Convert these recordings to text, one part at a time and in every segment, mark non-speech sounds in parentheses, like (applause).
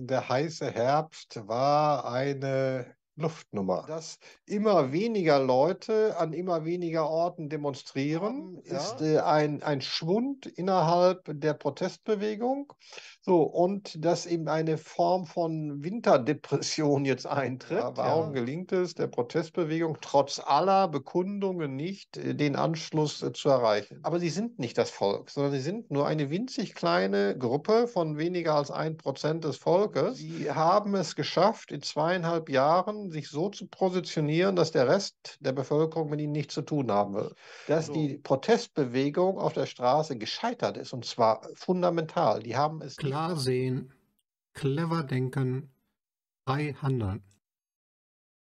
Der heiße Herbst war eine Luftnummer. Dass immer weniger Leute an immer weniger Orten demonstrieren, ja. ist äh, ein, ein Schwund innerhalb der Protestbewegung. So, und dass eben eine Form von Winterdepression (laughs) jetzt eintritt. Ja, warum ja. gelingt es der Protestbewegung trotz aller Bekundungen nicht, äh, den Anschluss äh, zu erreichen? Aber sie sind nicht das Volk, sondern sie sind nur eine winzig kleine Gruppe von weniger als ein Prozent des Volkes. Sie haben es geschafft, in zweieinhalb Jahren sich so zu positionieren, dass der Rest der Bevölkerung mit ihnen nichts zu tun haben will. Dass so. die Protestbewegung auf der Straße gescheitert ist und zwar fundamental. Die haben es klar sehen, clever denken, frei handeln.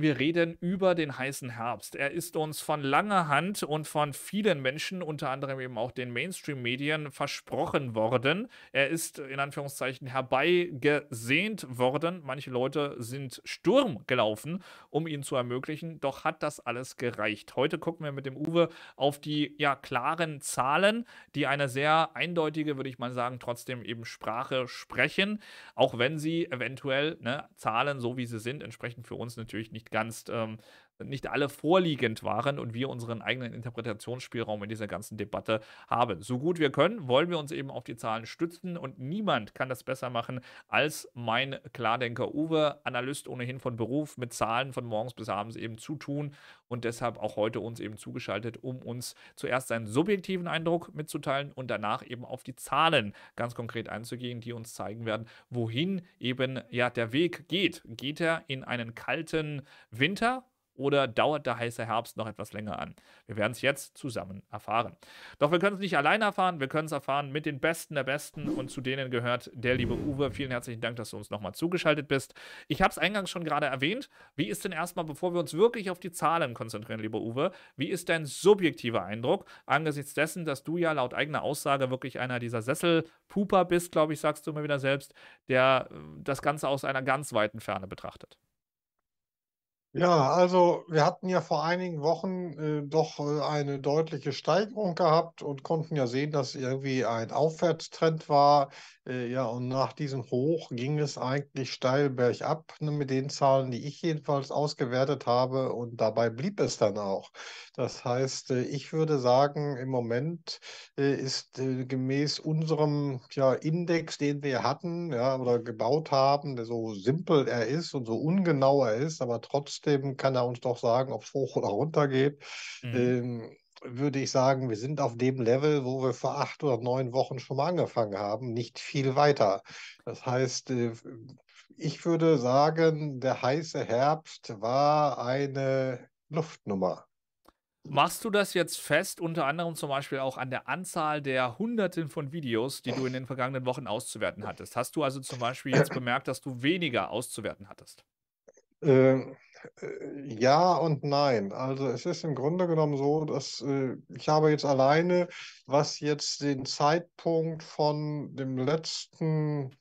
Wir reden über den heißen Herbst. Er ist uns von langer Hand und von vielen Menschen, unter anderem eben auch den Mainstream-Medien, versprochen worden. Er ist in Anführungszeichen herbeigesehnt worden. Manche Leute sind Sturm gelaufen, um ihn zu ermöglichen. Doch hat das alles gereicht. Heute gucken wir mit dem Uwe auf die ja, klaren Zahlen, die eine sehr eindeutige, würde ich mal sagen, trotzdem eben Sprache sprechen. Auch wenn sie eventuell ne, Zahlen, so wie sie sind, entsprechend für uns natürlich nicht nicht ganz ähm, nicht alle vorliegend waren und wir unseren eigenen Interpretationsspielraum in dieser ganzen Debatte haben. So gut wir können, wollen wir uns eben auf die Zahlen stützen und niemand kann das besser machen als mein Klardenker Uwe, Analyst ohnehin von Beruf, mit Zahlen von morgens bis abends eben zu tun und deshalb auch heute uns eben zugeschaltet, um uns zuerst seinen subjektiven Eindruck mitzuteilen und danach eben auf die Zahlen ganz konkret einzugehen, die uns zeigen werden, wohin eben ja der Weg geht. Geht er in einen kalten Winter oder dauert der heiße Herbst noch etwas länger an? Wir werden es jetzt zusammen erfahren. Doch wir können es nicht alleine erfahren, wir können es erfahren mit den Besten der Besten und zu denen gehört der liebe Uwe. Vielen herzlichen Dank, dass du uns nochmal zugeschaltet bist. Ich habe es eingangs schon gerade erwähnt. Wie ist denn erstmal, bevor wir uns wirklich auf die Zahlen konzentrieren, lieber Uwe, wie ist dein subjektiver Eindruck angesichts dessen, dass du ja laut eigener Aussage wirklich einer dieser Sesselpuper bist, glaube ich, sagst du immer wieder selbst, der äh, das Ganze aus einer ganz weiten Ferne betrachtet? Ja, also wir hatten ja vor einigen Wochen äh, doch äh, eine deutliche Steigerung gehabt und konnten ja sehen, dass irgendwie ein Aufwärtstrend war. Äh, ja, und nach diesem Hoch ging es eigentlich steil bergab ne, mit den Zahlen, die ich jedenfalls ausgewertet habe. Und dabei blieb es dann auch. Das heißt, äh, ich würde sagen, im Moment äh, ist gemäß unserem ja, Index, den wir hatten ja, oder gebaut haben, der so simpel er ist und so ungenau er ist, aber trotzdem kann er uns doch sagen, ob es hoch oder runter geht. Mhm. Ähm, würde ich sagen, wir sind auf dem Level, wo wir vor acht oder neun Wochen schon mal angefangen haben, nicht viel weiter. Das heißt, äh, ich würde sagen, der heiße Herbst war eine Luftnummer. Machst du das jetzt fest, unter anderem zum Beispiel auch an der Anzahl der Hunderten von Videos, die du in den vergangenen Wochen auszuwerten hattest? Hast du also zum Beispiel jetzt bemerkt, dass du weniger auszuwerten hattest? Ähm, äh, ja und nein. Also es ist im Grunde genommen so, dass äh, ich habe jetzt alleine, was jetzt den Zeitpunkt von dem letzten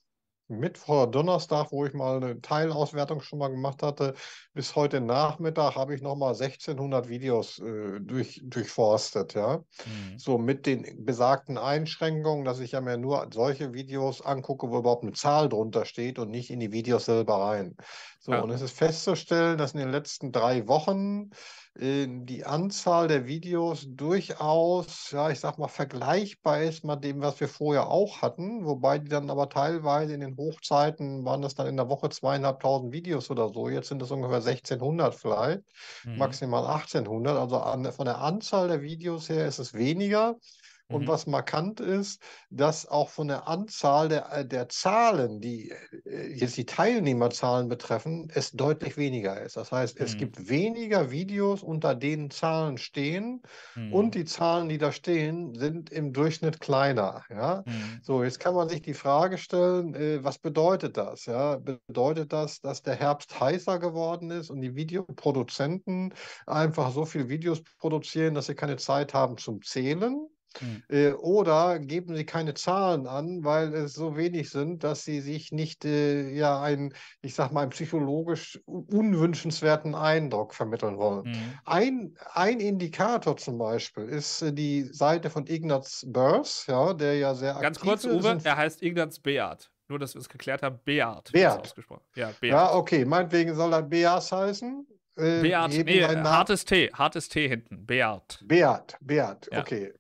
Mittwoch, Donnerstag, wo ich mal eine Teilauswertung schon mal gemacht hatte, bis heute Nachmittag habe ich nochmal 1600 Videos äh, durch, durchforstet, ja. Mhm. So mit den besagten Einschränkungen, dass ich ja mir nur solche Videos angucke, wo überhaupt eine Zahl drunter steht und nicht in die Videos selber rein. So, ja. und es ist festzustellen, dass in den letzten drei Wochen äh, die Anzahl der Videos durchaus, ja, ich sag mal, vergleichbar ist mit dem, was wir vorher auch hatten, wobei die dann aber teilweise in den Hochzeiten waren das dann in der Woche zweieinhalbtausend Videos oder so. Jetzt sind das ungefähr 1600 vielleicht, mhm. maximal 1800. Also an, von der Anzahl der Videos her ist es weniger. Und mhm. was markant ist, dass auch von der Anzahl der, äh, der Zahlen, die äh, jetzt die Teilnehmerzahlen betreffen, es deutlich weniger ist. Das heißt, es mhm. gibt weniger Videos, unter denen Zahlen stehen mhm. und die Zahlen, die da stehen, sind im Durchschnitt kleiner. Ja? Mhm. So, jetzt kann man sich die Frage stellen, äh, was bedeutet das? Ja? Bedeutet das, dass der Herbst heißer geworden ist und die Videoproduzenten einfach so viele Videos produzieren, dass sie keine Zeit haben zum Zählen? Hm. Äh, oder geben sie keine Zahlen an, weil es so wenig sind, dass sie sich nicht äh, ja einen, ich sag mal, einen psychologisch unwünschenswerten Eindruck vermitteln wollen. Hm. Ein, ein Indikator zum Beispiel ist äh, die Seite von Ignaz Börs, ja, der ja sehr Ganz aktiv kurz, ist. Uwe, er heißt Ignaz Beard. Nur, dass wir es geklärt haben, Beard. Beard. Ausgesprochen. Ja, Beat. ja, okay. Meinetwegen soll er Beas heißen. Äh, Beard, nee, hartes T, hartes T hinten. Beat. Beat, Beat, ja. okay.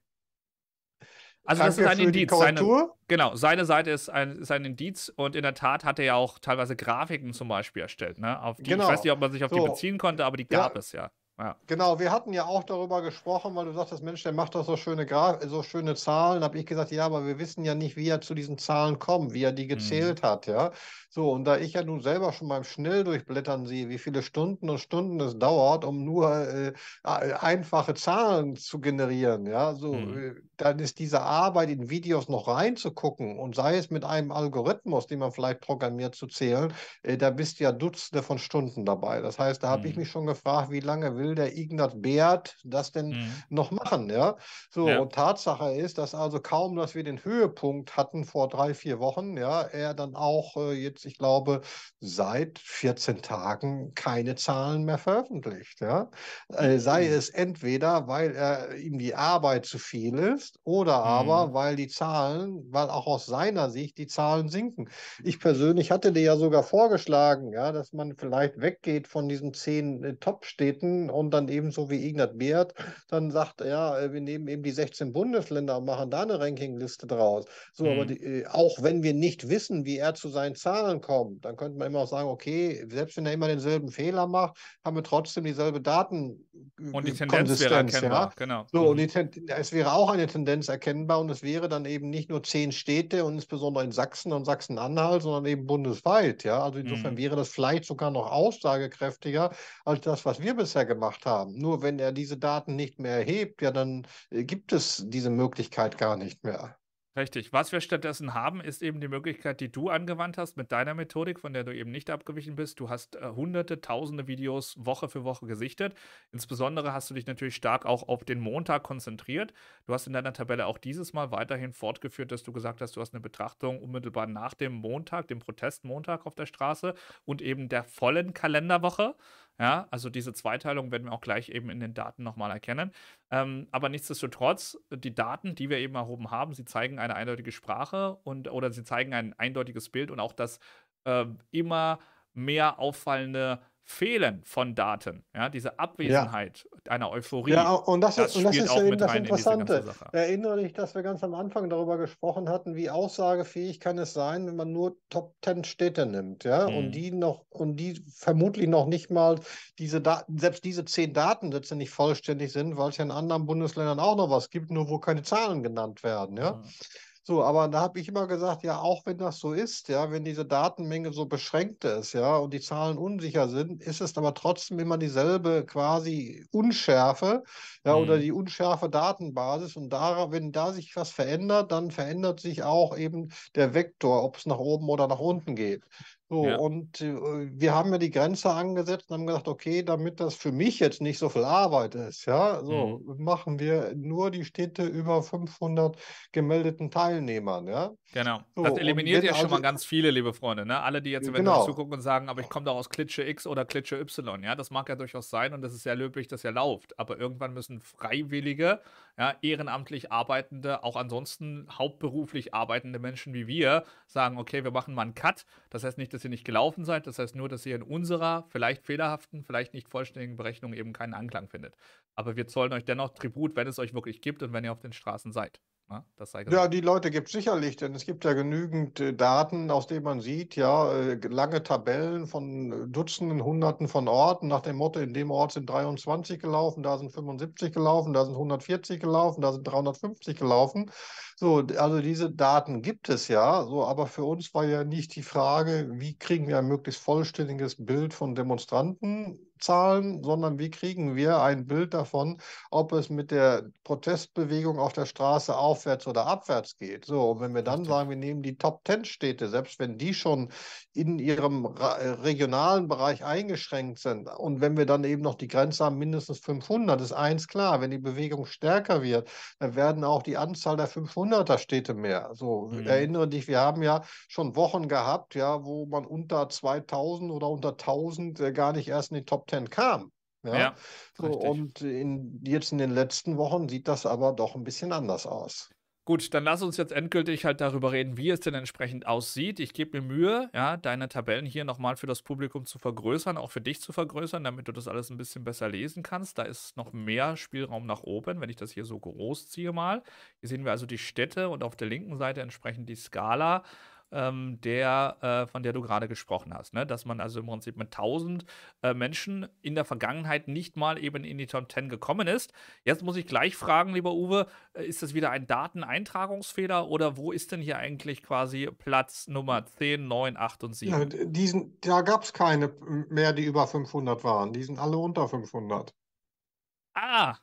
Also Danke das ist ein Indiz. Seine, genau, seine Seite ist ein, ist ein Indiz und in der Tat hat er ja auch teilweise Grafiken zum Beispiel erstellt. Ne? Auf die, genau. Ich weiß nicht, ob man sich auf so. die beziehen konnte, aber die gab ja. es ja. ja. Genau, wir hatten ja auch darüber gesprochen, weil du sagtest, Mensch, der macht doch so schöne, Graf so schöne Zahlen. habe ich gesagt, ja, aber wir wissen ja nicht, wie er zu diesen Zahlen kommt, wie er die mhm. gezählt mhm. hat. ja. So, und da ich ja nun selber schon beim Schnelldurchblättern sehe, wie viele Stunden und Stunden es dauert, um nur äh, einfache Zahlen zu generieren, ja, so. Mhm äh, dann ist diese Arbeit, in Videos noch reinzugucken und sei es mit einem Algorithmus, den man vielleicht programmiert zu zählen, äh, da bist du ja Dutzende von Stunden dabei. Das heißt, da habe mhm. ich mich schon gefragt, wie lange will der Ignaz Beert das denn mhm. noch machen? Ja? So, ja. und Tatsache ist, dass also kaum, dass wir den Höhepunkt hatten vor drei, vier Wochen, ja, er dann auch äh, jetzt, ich glaube, seit 14 Tagen keine Zahlen mehr veröffentlicht. Ja? Äh, sei mhm. es entweder, weil er ihm die Arbeit zu viel ist, ist oder mhm. aber, weil die Zahlen, weil auch aus seiner Sicht die Zahlen sinken. Ich persönlich hatte dir ja sogar vorgeschlagen, ja, dass man vielleicht weggeht von diesen zehn äh, Top-Städten und dann eben so wie Ignat Beert dann sagt, ja, äh, wir nehmen eben die 16 Bundesländer und machen da eine Rankingliste draus. So, mhm. aber die, äh, auch wenn wir nicht wissen, wie er zu seinen Zahlen kommt, dann könnte man immer auch sagen, okay, selbst wenn er immer denselben Fehler macht, haben wir trotzdem dieselbe Daten. Äh, und die äh, Tendenz wäre erkennbar, ja? genau. So, mhm. und die es wäre auch eine Tendenz erkennbar und es wäre dann eben nicht nur zehn Städte und insbesondere in Sachsen und Sachsen-Anhalt, sondern eben bundesweit. Ja, also insofern mhm. wäre das vielleicht sogar noch aussagekräftiger als das, was wir bisher gemacht haben. Nur wenn er diese Daten nicht mehr erhebt, ja, dann äh, gibt es diese Möglichkeit gar nicht mehr. Richtig. Was wir stattdessen haben, ist eben die Möglichkeit, die du angewandt hast mit deiner Methodik, von der du eben nicht abgewichen bist. Du hast äh, hunderte, tausende Videos Woche für Woche gesichtet. Insbesondere hast du dich natürlich stark auch auf den Montag konzentriert. Du hast in deiner Tabelle auch dieses Mal weiterhin fortgeführt, dass du gesagt hast, du hast eine Betrachtung unmittelbar nach dem Montag, dem Protestmontag auf der Straße und eben der vollen Kalenderwoche. Ja, also diese Zweiteilung werden wir auch gleich eben in den Daten nochmal erkennen. Ähm, aber nichtsdestotrotz, die Daten, die wir eben erhoben haben, sie zeigen eine eindeutige Sprache und oder sie zeigen ein eindeutiges Bild und auch das äh, immer mehr auffallende Fehlen von Daten, ja, diese Abwesenheit ja. einer Euphorie. Ja, und das, das ist, und das ist ja eben das Interessante. Erinnere dich, dass wir ganz am Anfang darüber gesprochen hatten, wie aussagefähig kann es sein, wenn man nur Top Ten Städte nimmt, ja, mhm. und die noch, und die vermutlich noch nicht mal diese Daten, selbst diese zehn Datensätze nicht vollständig sind, weil es ja in anderen Bundesländern auch noch was gibt, nur wo keine Zahlen genannt werden, ja. Mhm. So, aber da habe ich immer gesagt, ja, auch wenn das so ist, ja, wenn diese Datenmenge so beschränkt ist, ja, und die Zahlen unsicher sind, ist es aber trotzdem immer dieselbe quasi Unschärfe, ja, mhm. oder die unschärfe Datenbasis. Und da, wenn da sich was verändert, dann verändert sich auch eben der Vektor, ob es nach oben oder nach unten geht. So, ja. und äh, wir haben ja die Grenze angesetzt und haben gesagt, okay, damit das für mich jetzt nicht so viel Arbeit ist, ja, so mhm. machen wir nur die Städte über 500 gemeldeten Teilnehmern, ja. Genau. So, das eliminiert ja also, schon mal also ganz viele, liebe Freunde, ne? Alle, die jetzt eventuell äh, genau. zugucken und sagen, aber ich komme doch aus Klitsche X oder Klitsche Y, ja, das mag ja durchaus sein und das ist sehr löblich, dass ja läuft. aber irgendwann müssen Freiwillige, ja, ehrenamtlich arbeitende, auch ansonsten hauptberuflich arbeitende Menschen wie wir sagen, okay, wir machen mal einen Cut, das heißt nicht, dass dass ihr nicht gelaufen seid. Das heißt nur, dass ihr in unserer vielleicht fehlerhaften, vielleicht nicht vollständigen Berechnung eben keinen Anklang findet. Aber wir zollen euch dennoch Tribut, wenn es euch wirklich gibt und wenn ihr auf den Straßen seid. Na, ne? ja, die Leute gibt es sicherlich, denn es gibt ja genügend äh, Daten, aus denen man sieht, ja, äh, lange Tabellen von äh, Dutzenden, Hunderten von Orten, nach dem Motto, in dem Ort sind 23 gelaufen, da sind 75 gelaufen, da sind 140 gelaufen, da sind 350 gelaufen. So, also diese Daten gibt es ja, so, aber für uns war ja nicht die Frage, wie kriegen wir ein möglichst vollständiges Bild von Demonstrantenzahlen, sondern wie kriegen wir ein Bild davon, ob es mit der Protestbewegung auf der Straße aufwärts oder abwärts geht. So, und wenn wir dann sagen, wir nehmen die Top Ten Städte, selbst wenn die schon in ihrem äh, regionalen Bereich eingeschränkt sind, und wenn wir dann eben noch die Grenze haben, mindestens 500, ist eins klar, wenn die Bewegung stärker wird, dann werden auch die Anzahl der 500 behinderter Städte mehr. So mhm. erinnere dich, wir haben ja schon Wochen gehabt, ja, wo man unter 2000 oder unter 1000 äh, gar nicht erst in die Top 10 kam. Ja, ja so, und in, jetzt in den letzten Wochen sieht das aber doch ein bisschen anders aus. Gut, dann lass uns jetzt endgültig halt darüber reden, wie es denn entsprechend aussieht. Ich gebe mir Mühe, ja, deine Tabellen hier nochmal für das Publikum zu vergrößern, auch für dich zu vergrößern, damit du das alles ein bisschen besser lesen kannst. Da ist noch mehr Spielraum nach oben, wenn ich das hier so groß ziehe mal. Hier sehen wir also die Städte und auf der linken Seite entsprechend die Skala ähm, der, äh, von der du gerade gesprochen hast. Ne? Dass man also im Prinzip mit 1000 äh, Menschen in der Vergangenheit nicht mal eben in die Top 10 gekommen ist. Jetzt muss ich gleich fragen, lieber Uwe, äh, ist das wieder ein Dateneintragungsfehler oder wo ist denn hier eigentlich quasi Platz Nummer 10, 9, 8 und 7? Ja, diesen, da gab es keine mehr, die über 500 waren. Die sind alle unter 500. Ah,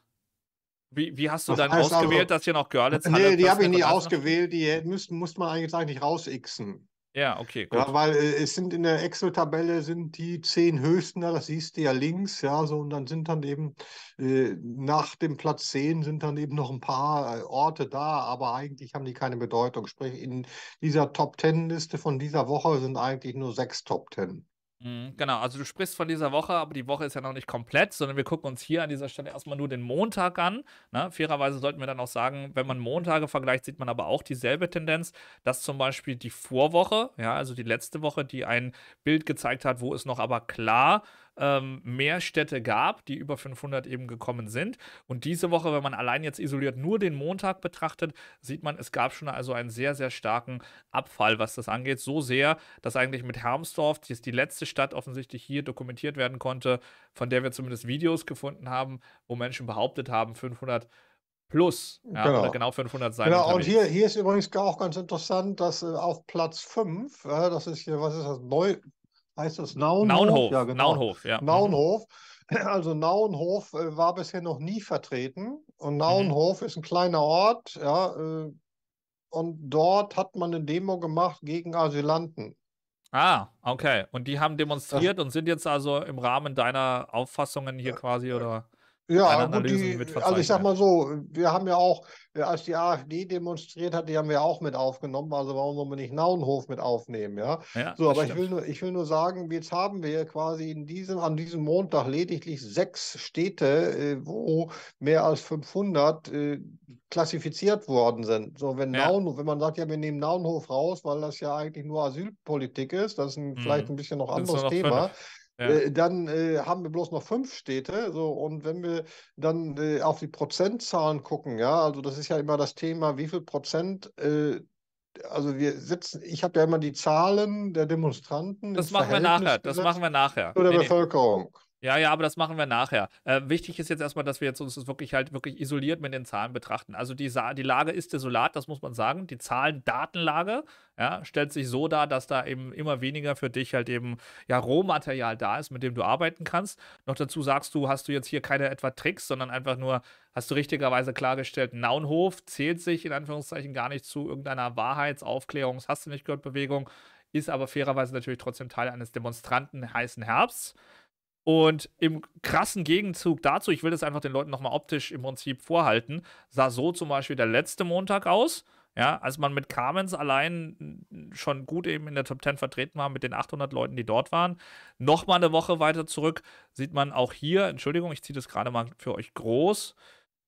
wie, wie, hast du das dann also, ausgewählt, also, dass hier noch Görlitz hat? Nee, die habe ich nie ausgewählt. Die müssen, musste man eigentlich eigentlich rausixen. Ja, okay, gut. Ja, weil äh, es sind in der Excel-Tabelle sind die zehn höchsten, das siehst du ja links, ja, so und dann sind dann eben äh, nach dem Platz zehn sind dann eben noch ein paar äh, Orte da, aber eigentlich haben die keine Bedeutung. Sprich, in dieser Top Ten-Liste von dieser Woche sind eigentlich nur sechs Top Ten. Mhm, genau, also du sprichst von dieser Woche, aber die Woche ist ja noch nicht komplett, sondern wir gucken uns hier an dieser Stelle erstmal nur den Montag an. Ne? Fairerweise sollten wir dann auch sagen, wenn man Montage vergleicht, sieht man aber auch dieselbe Tendenz, dass zum Beispiel die Vorwoche, ja, also die letzte Woche, die ein Bild gezeigt hat, wo es noch aber klar ähm, mehr Städte gab, die über 500 eben gekommen sind. Und diese Woche, wenn man allein jetzt isoliert nur den Montag betrachtet, sieht man, es gab schon also einen sehr, sehr starken Abfall, was das angeht. So sehr, dass eigentlich mit Hermsdorf, die ist die letzte Stadt offensichtlich hier dokumentiert werden konnte, von der wir zumindest Videos gefunden haben, wo Menschen behauptet haben, 500 plus, ja, genau. Oder genau 500 sein. Genau, und hier, hier ist übrigens auch ganz interessant, dass äh, auf Platz 5, äh, das ist hier, was ist das, Neu heißt das Naunhof? Naunhof, ja. Genau. Naunhof, ja. Naunhof. (clears throat) Also Naunhof äh, war bisher noch nie vertreten. Und mhm. Naunhof mhm. ist ein kleiner Ort, ja. Äh, und dort hat man eine Demo gemacht gegen Asylanten. Ah, okay. Und die haben demonstriert das, und sind jetzt also im Rahmen deiner Auffassungen hier äh, quasi, oder? ja, gut, die, also ich sag mal so, wir haben ja auch, äh, als die AfD demonstriert hat, die haben wir auch mit aufgenommen, also warum wollen wir nicht Nauenhof mit aufnehmen, ja? ja so, aber ich will, nur, ich will nur sagen, jetzt haben wir quasi in diesem, an diesem Montag lediglich sechs Städte, äh, wo mehr als 500 äh, klassifiziert worden sind. So, wenn ja. Nauen, wenn man sagt, ja, wir nehmen Nauenhof raus, weil das ja eigentlich nur Asylpolitik ist, das ist ein, mhm. vielleicht ein bisschen noch anderes noch Thema. Fünf. Ja. Äh, dann äh, haben wir bloß noch fünf Städte. So, und wenn wir dann äh, auf die Prozentzahlen gucken, ja, also das ist ja immer das Thema, wie viel Prozent äh, also wir sitzen, ich habe ja immer die Zahlen der Demonstranten. Das machen wir nachher. Das machen wir nachher. Oder nee, Bevölkerung. Ja, ja, aber das machen wir nachher. Äh, wichtig ist jetzt erstmal, dass wir jetzt uns das wirklich halt wirklich isoliert mit den Zahlen betrachten. Also die, Sa die Lage ist desolat, das muss man sagen. Die Zahlendatenlage ja, stellt sich so dar, dass da eben immer weniger für dich halt eben ja, Rohmaterial da ist, mit dem du arbeiten kannst. Noch dazu sagst du, hast du jetzt hier keine etwa Tricks, sondern einfach nur, hast du richtigerweise klargestellt, Naunhof zählt sich in Anführungszeichen gar nicht zu irgendeiner Wahrheitsaufklärungs-, hast du nicht gehört, Bewegung, ist aber fairerweise natürlich trotzdem Teil eines Demonstranten heißen Herbsts. Und im krassen Gegenzug dazu, ich will das einfach den Leuten nochmal optisch im Prinzip vorhalten, sah so zum Beispiel der letzte Montag aus. Ja, als man mit Carmens allein schon gut eben in der Top 10 vertreten war, mit den 800 Leuten, die dort waren. Nochmal eine Woche weiter zurück sieht man auch hier, Entschuldigung, ich ziehe das gerade mal für euch groß,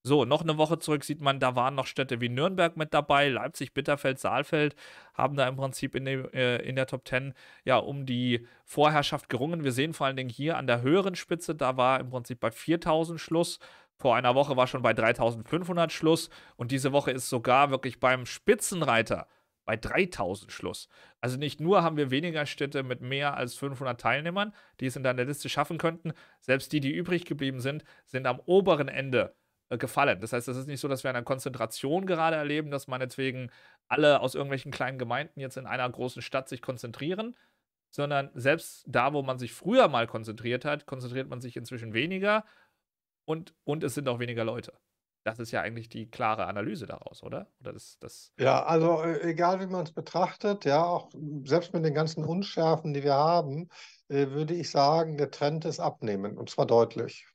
so, noch eine Woche zurück sieht man, da waren noch Städte wie Nürnberg mit dabei, Leipzig, Bitterfeld, Saalfeld haben da im Prinzip in, dem, äh, in der Top 10 ja um die Vorherrschaft gerungen. Wir sehen vor allen Dingen hier an der höheren Spitze, da war im Prinzip bei 4000 Schluss. Vor einer Woche war schon bei 3500 Schluss und diese Woche ist sogar wirklich beim Spitzenreiter bei 3000 Schluss. Also nicht nur haben wir weniger Städte mit mehr als 500 Teilnehmern, die es in der Liste schaffen könnten, selbst die, die übrig geblieben sind, sind am oberen Ende äh, gefallen. Das heißt, es ist nicht so, dass wir eine Konzentration gerade erleben, dass meinetwegen alle aus irgendwelchen kleinen Gemeinden jetzt in einer großen Stadt sich konzentrieren, sondern selbst da, wo man sich früher mal konzentriert hat, konzentriert man sich inzwischen weniger und, und es sind auch weniger Leute. Das ist ja eigentlich die klare Analyse daraus, oder? oder das, das ja, also äh, egal wie man es betrachtet, ja, auch selbst mit den ganzen Unschärfen, die wir haben, äh, würde ich sagen, der Trend ist abnehmend und zwar deutlich.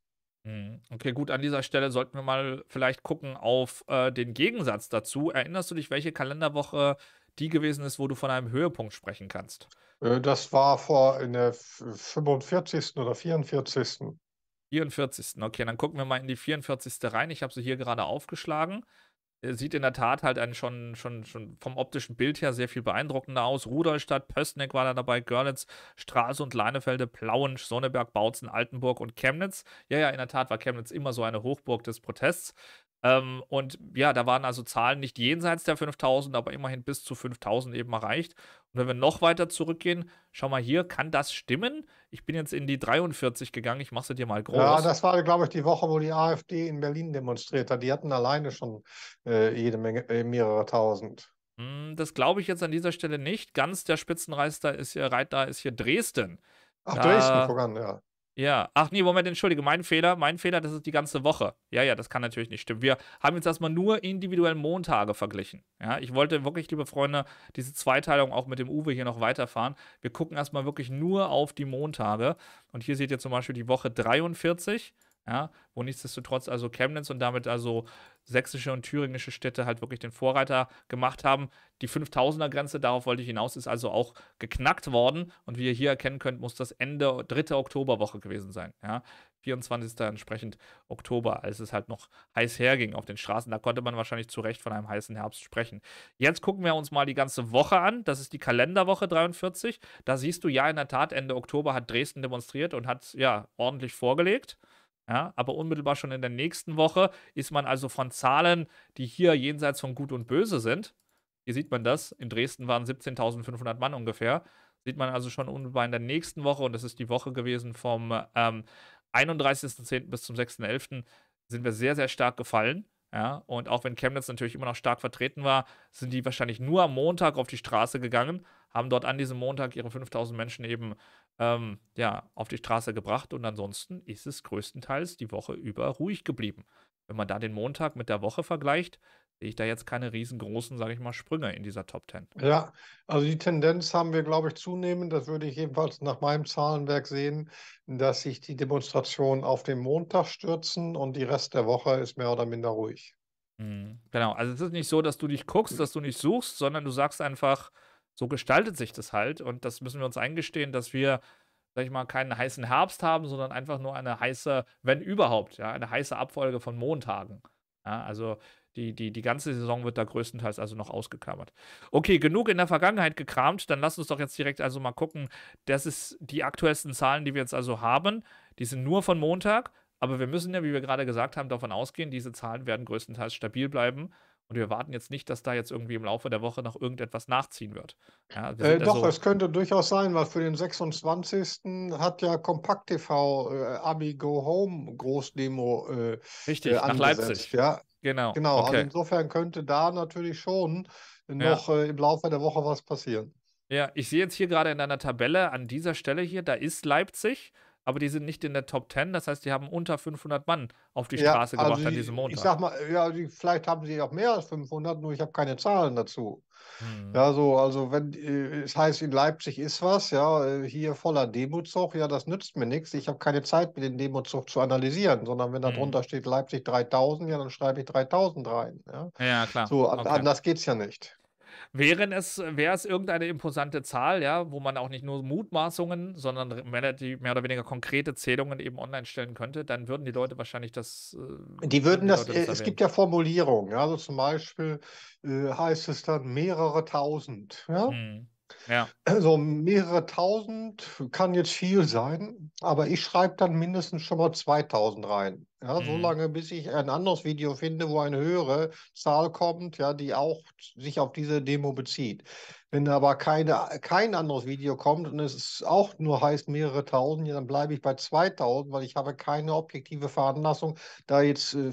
Mhm. Okay, gut, an dieser Stelle sollten wir mal vielleicht gucken auf äh, den Gegensatz dazu. Erinnerst du dich, welche Kalenderwoche die gewesen ist, wo du von einem Höhepunkt sprechen kannst? Äh, das war vor in der 45. oder 44. 44. Okay, dann gucken wir mal in die 44. rein. Ich habe sie hier gerade aufgeschlagen. Äh, sieht in der Tat halt einen schon, schon, schon vom optischen Bild her sehr viel beeindruckender aus. Rudolstadt, Pöstneck war da dabei, Görlitz, Straße und Leinefelde, Plauen, Sonneberg, Bautzen, Altenburg und Chemnitz. Ja, ja, in der Tat war Chemnitz immer so eine Hochburg des Protests. Ähm, und ja, da waren also Zahlen nicht jenseits der 5000, aber immerhin bis zu 5000 eben erreicht. Und wenn wir noch weiter zurückgehen, schau mal hier, kann das stimmen? ich bin jetzt in die 43 gegangen, ich mache es dir mal groß. Ja, das war, glaube ich, die Woche, wo die AfD in Berlin demonstriert hat. Die hatten alleine schon äh, jede Menge, äh, mehrere tausend. Hm, das glaube ich jetzt an dieser Stelle nicht. Ganz der Spitzenreiter ist hier, Reiter ist hier Dresden. Ach, da, Dresden voran, ja. Ja, ach nee, Moment, entschuldige, mein Fehler, mein Fehler, das ist die ganze Woche. Ja, ja, das kann natürlich nicht stimmen. Wir haben jetzt erstmal nur individuell Montage verglichen. Ja, ich wollte wirklich, liebe Freunde, diese Zweiteilung auch mit dem Uwe hier noch weiterfahren. Wir gucken erstmal wirklich nur auf die Montage. Und hier seht ihr zum Beispiel die Woche 43. Ja, wo nichtsdestotrotz also Chemnitz und damit also sächsische und thüringische Städte halt wirklich den Vorreiter gemacht haben. Die 5000er-Grenze, darauf wollte ich hinaus, ist also auch geknackt worden. Und wie ihr hier erkennen könnt, muss das Ende dritte Oktoberwoche gewesen sein. Ja, 24. entsprechend Oktober, als es halt noch heiß herging auf den Straßen. Da konnte man wahrscheinlich zu Recht von einem heißen Herbst sprechen. Jetzt gucken wir uns mal die ganze Woche an. Das ist die Kalenderwoche 43. Da siehst du ja in der Tat, Ende Oktober hat Dresden demonstriert und hat ja ordentlich vorgelegt. Ja, aber unmittelbar schon in der nächsten Woche ist man also von Zahlen, die hier jenseits von Gut und Böse sind. Hier sieht man das. In Dresden waren 17.500 Mann ungefähr. Sieht man also schon unmittelbar in der nächsten Woche, und das ist die Woche gewesen vom ähm, 31.10. bis zum 6.11., sind wir sehr, sehr stark gefallen. Ja, und auch wenn Chemnitz natürlich immer noch stark vertreten war, sind die wahrscheinlich nur am Montag auf die Straße gegangen, haben dort an diesem Montag ihre 5000 Menschen eben ähm, ja, auf die Straße gebracht und ansonsten ist es größtenteils die Woche über ruhig geblieben. Wenn man da den Montag mit der Woche vergleicht, sehe ich da jetzt keine riesengroßen, sage ich mal, Sprünge in dieser Top 10. Ja, also die Tendenz haben wir, glaube ich, zunehmend, das würde ich jedenfalls nach meinem Zahlenwerk sehen, dass sich die Demonstrationen auf den Montag stürzen und die Rest der Woche ist mehr oder minder ruhig. Mhm, genau, also es ist nicht so, dass du dich guckst, hm. dass du nicht suchst, sondern du sagst einfach, so gestaltet sich das halt. Und das müssen wir uns eingestehen, dass wir, sag ich mal, keinen heißen Herbst haben, sondern einfach nur eine heiße, wenn überhaupt, ja, eine heiße Abfolge von Montagen. Ja, also die, die, die ganze Saison wird da größtenteils also noch ausgeklammert. Okay, genug in der Vergangenheit gekramt. Dann lass uns doch jetzt direkt also mal gucken. Das ist die aktuellsten Zahlen, die wir jetzt also haben. Die sind nur von Montag. Aber wir müssen ja, wie wir gerade gesagt haben, davon ausgehen, diese Zahlen werden größtenteils stabil bleiben. Und wir warten jetzt nicht, dass da jetzt irgendwie im Laufe der Woche noch irgendetwas nachziehen wird. Ja, äh, doch, also es könnte durchaus sein, weil für den 26. hat ja Kompakt TV äh, Abi Go Home Großdemo äh, Richtig, äh, nach Leipzig. Ja, genau. Genau, also okay. also insofern könnte da natürlich schon noch ja. Äh, im Laufe der Woche was passieren. Ja, ich sehe jetzt hier gerade in einer Tabelle an dieser Stelle hier, da ist Leipzig aber die sind nicht in der Top 10. Das heißt, die haben unter 500 Mann auf die ja, Straße also gebracht die, an diesem Montag. Ich sag mal, ja, die, vielleicht haben sie auch mehr als 500, nur ich habe keine Zahlen dazu. Hm. Ja, so, also wenn äh, es heißt, in Leipzig ist was, ja, äh, hier voller Demozug, ja, das nützt mir nichts. Ich habe keine Zeit, mir den Demozug zu analysieren, sondern wenn da hm. drunter steht Leipzig 3000, ja, dann schreibe ich 3000 rein. Ja, ja klar. So, okay. anders geht es ja nicht wären es, wäre es irgendeine imposante Zahl, ja, wo man auch nicht nur Mutmaßungen, sondern mehr oder weniger konkrete Zählungen eben online stellen könnte, dann würden die Leute wahrscheinlich das. Äh, die würden die das, äh, das es gibt ja Formulierungen, ja, also zum Beispiel äh, heißt es dann mehrere tausend, ja. Hm. Ja. Also mehrere tausend kann jetzt viel sein, aber ich schreibe dann mindestens schon mal 2000 rein. Ja, mhm. So lange, bis ich ein anderes Video finde, wo eine höhere Zahl kommt, ja, die auch sich auf diese Demo bezieht. Wenn aber keine, kein anderes Video kommt und es auch nur heißt mehrere tausend, dann bleibe ich bei 2000, weil ich habe keine objektive Veranlassung, da jetzt äh,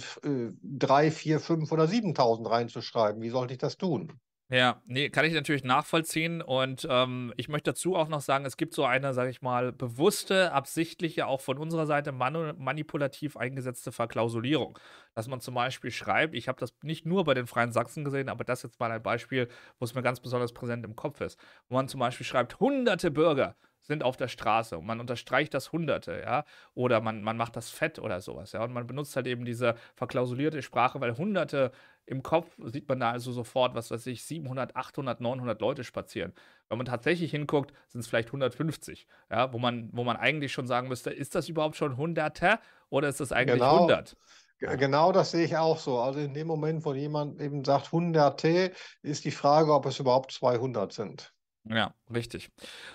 3, 4, 5 oder 7000 reinzuschreiben. Wie sollte ich das tun? Ja, nee, kann ich natürlich nachvollziehen. Und ähm, ich möchte dazu auch noch sagen, es gibt so eine, sage ich mal, bewusste, absichtliche, auch von unserer Seite manu- manipulativ eingesetzte Verklausulierung. Dass man zum Beispiel schreibt, ich habe das nicht nur bei den Freien Sachsen gesehen, aber das jetzt mal ein Beispiel, wo es mir ganz besonders präsent im Kopf ist. Wo man zum Beispiel schreibt, hunderte Bürger sind auf der Straße und man unterstreicht das Hunderte, ja, oder man, man macht das fett oder sowas, ja, und man benutzt halt eben diese verklausulierte Sprache, weil Hunderte im Kopf sieht man da also sofort, was weiß ich, 700, 800, 900 Leute spazieren. Wenn man tatsächlich hinguckt, sind es vielleicht 150, ja, wo man, wo man eigentlich schon sagen müsste, ist das überhaupt schon 100 oder ist das eigentlich genau. 100? Genau das sehe ich auch so. Also in dem Moment, wo jemand eben sagt 100 T, ist die Frage, ob es überhaupt 200 sind. Ja, richtig.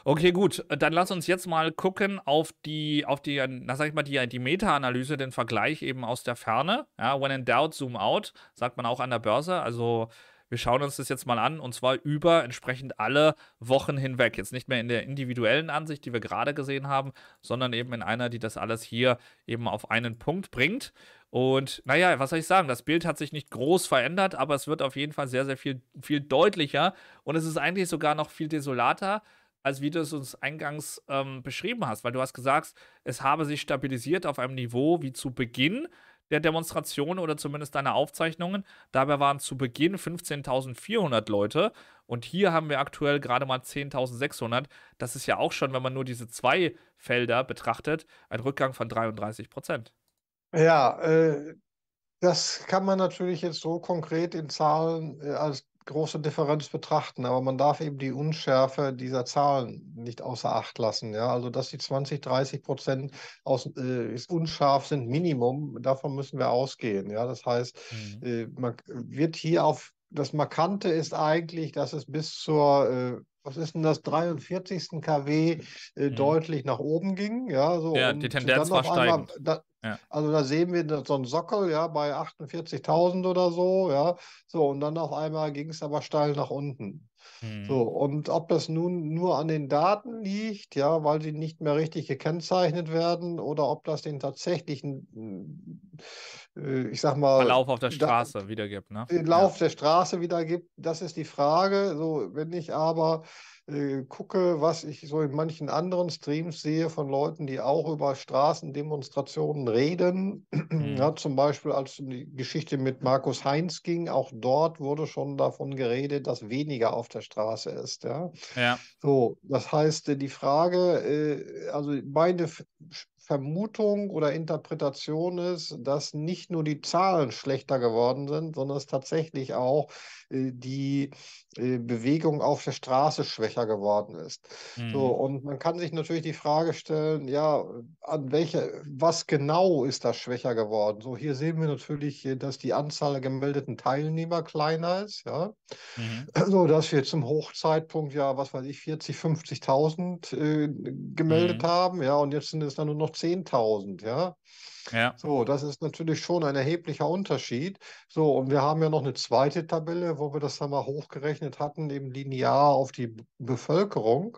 Okay, gut. Dann lass uns jetzt mal gucken auf die, auf die, na sag ich mal, die, die Meta-Analyse, den Vergleich eben aus der Ferne. Ja, when in doubt, zoom out, sagt man auch an der Börse. Also wir schauen uns das jetzt mal an und zwar über entsprechend alle Wochen hinweg. Jetzt nicht mehr in der individuellen Ansicht, die wir gerade gesehen haben, sondern eben in einer, die das alles hier eben auf einen Punkt bringt. Und naja, was soll ich sagen? Das Bild hat sich nicht groß verändert, aber es wird auf jeden Fall sehr, sehr viel, viel deutlicher. Und es ist eigentlich sogar noch viel desolater, als wie du es uns eingangs ähm, beschrieben hast, weil du hast gesagt, es habe sich stabilisiert auf einem Niveau wie zu Beginn der Demonstration oder zumindest deiner Aufzeichnungen. Dabei waren zu Beginn 15.400 Leute und hier haben wir aktuell gerade mal 10.600. Das ist ja auch schon, wenn man nur diese zwei Felder betrachtet, ein Rückgang von 33 Prozent. Ja, äh, das kann man natürlich jetzt so konkret in Zahlen äh, als große Differenz betrachten, aber man darf eben die Unschärfe dieser Zahlen nicht außer Acht lassen. Ja? Also dass die 20, 30 Prozent aus, äh, unscharf sind, Minimum, davon müssen wir ausgehen. Ja? Das heißt, mhm. äh, man wird hier auf das Markante ist eigentlich, dass es bis zur äh, was ist denn das, 43. kW äh, mhm. deutlich nach oben ging. Ja, so, ja die Tendenz war steigend. da, ja. Also da sehen wir so einen Sockel, ja, bei 48.000 oder so, ja. So, und dann auf einmal ging es aber steil nach unten. Hm. So, und ob das nun nur an den Daten liegt, ja, weil sie nicht mehr richtig gekennzeichnet werden oder ob das den tatsächlichen, äh, ich sag mal, Verlauf auf der Straße da, wiedergibt, ne? Den Lauf ja. der Straße wiedergibt, das ist die Frage. So, wenn ich aber äh, gucke, was ich so in manchen anderen Streams sehe von Leuten, die auch über Straßendemonstrationen reden. (clears throat) Mhm. Ja, zum Beispiel, als die Geschichte mit Markus Heinz ging, auch dort wurde schon davon geredet, dass weniger auf der Straße ist. Ja. ja. So, das heißt, äh, die Frage, äh, also meine Vermutung oder Interpretation ist, dass nicht nur die Zahlen schlechter geworden sind, sondern es tatsächlich auch äh, die äh, Bewegung auf der Straße schwächer geworden ist. Mhm. So, und man kann sich natürlich die Frage stellen, ja, an welche, was genau ist da schwächer geworden? So, hier sehen wir natürlich, äh, dass die Anzahl der gemeldeten Teilnehmer kleiner ist, ja. Mhm. So, also, dass wir zum Hochzeitpunkt ja, was weiß ich, 40, 50.000 äh, gemeldet mhm. haben, ja, und jetzt sind es dann nur noch 10.000, ja. Ja. So, das ist natürlich schon ein erheblicher Unterschied. So, und wir haben ja noch eine zweite Tabelle, wo wir das dann mal hochgerechnet hatten, eben linear auf die Bevölkerung.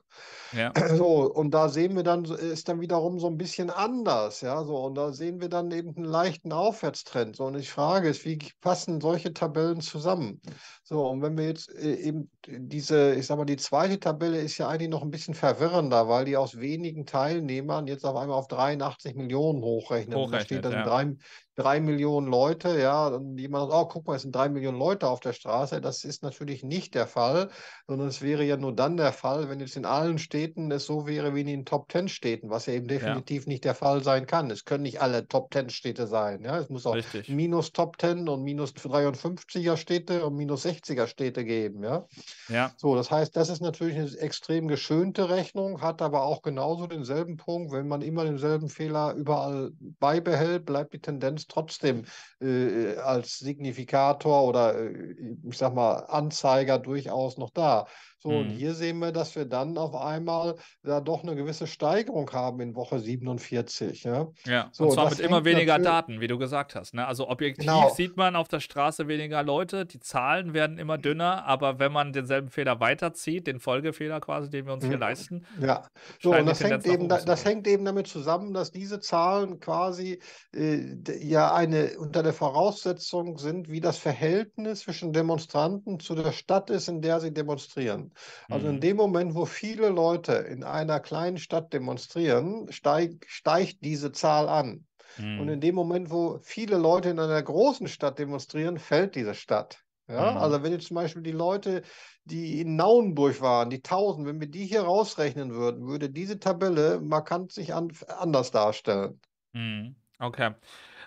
Ja. (clears throat) So, und da sehen wir dann, ist dann wiederum so ein bisschen anders, ja, so, und da sehen wir dann eben einen leichten Aufwärtstrend. So, und ich frage ist, wie passen solche Tabellen zusammen? So, und wenn wir jetzt äh, eben diese, ich sag mal, die zweite Tabelle ist ja eigentlich noch ein bisschen verwirrender, weil die aus wenigen Teilnehmern jetzt auf einmal auf 83 Millionen hochrechnet. hochrechnen 2003 drei Millionen Leute, ja, dann jemand sagt, oh, guck mal, es sind drei Millionen Leute auf der Straße. Das ist natürlich nicht der Fall, sondern es wäre ja nur dann der Fall, wenn jetzt in allen Städten es so wäre wie in den Top Ten Städten, was ja eben definitiv ja. nicht der Fall sein kann. Es können nicht alle Top Ten Städte sein, ja. Es muss auch Richtig. minus Top Ten und minus 53er Städte und minus 60er Städte geben, ja. Ja. So, das heißt, das ist natürlich eine extrem geschönte Rechnung, hat aber auch genauso denselben Punkt, wenn man immer denselben Fehler überall beibehält, bleibt die Tendenz trotzdem äh, äh, als Signifikator oder äh, ich sag mal Anzeiger durchaus noch da. So, mhm. und hier sehen wir, dass wir dann auf einmal da doch eine gewisse Steigerung haben in Woche 47. Ja, ja so, und zwar mit immer weniger Daten, wie du gesagt hast. Ne? Also objektiv genau. sieht man auf der Straße weniger Leute, die Zahlen werden immer dünner, aber wenn man denselben Fehler weiterzieht, den Folgefehler quasi, den wir uns hier mhm. leisten. Ja, so, und das hängt, eben, da, das hängt eben damit zusammen, dass diese Zahlen quasi äh, ja eine unter der Voraussetzung sind, wie das Verhältnis zwischen Demonstranten zu der Stadt ist, in der sie demonstrieren werden. Also in mhm. dem Moment, wo viele Leute in einer kleinen Stadt demonstrieren, steig, steigt diese Zahl an. Und mhm. in dem Moment, wo viele Leute in einer großen Stadt demonstrieren, fällt diese Stadt. Ja, mhm. also wenn jetzt zum Beispiel die Leute, die in Naunburg waren, die 1000, wenn wir die hier rausrechnen würden, würde diese Tabelle markant sich an, anders darstellen. Okay.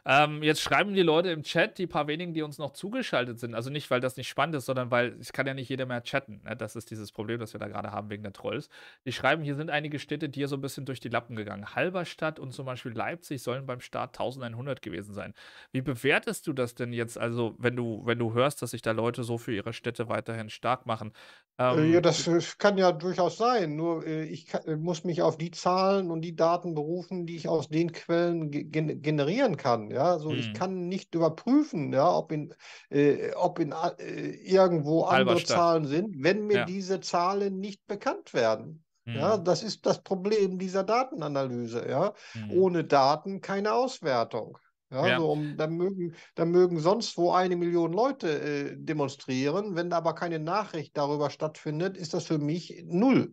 Ähm, jetzt schreiben die Leute im Chat, die paar wenigen, die uns noch zugeschaltet sind. Also nicht, weil das nicht spannend ist, sondern weil es kann ja nicht jeder mehr chatten. Ne? Das ist dieses Problem, das wir da gerade haben wegen der Trolls. Die schreiben, hier sind einige Städte, die hier so ein bisschen durch die Lappen gegangen. Halberstadt und zum Beispiel Leipzig sollen beim Start 1100 gewesen sein. Wie bewertest du das denn jetzt? Also wenn du, wenn du hörst, dass sich da Leute so für ihre Städte weiterhin stark machen, äh, ähm, ja, das kann ja durchaus sein. Nur äh, ich kann, äh, muss mich auf die Zahlen und die Daten berufen, die ich aus den Quellen gen generieren kann. Ja, so also ich hm. kann nicht überprüfen, ja, ob in, äh, ob in äh, irgendwo andere Zahlen sind, wenn mir ja. diese Zahlen nicht bekannt werden. Ja, hm. das ist das Problem dieser Datenanalyse. Ja, mhm. ohne Daten keine Auswertung. Ja, ja. So, da, mögen, da mögen sonst wo eine Million Leute äh, demonstrieren, wenn da aber keine Nachricht darüber stattfindet, ist das für mich null.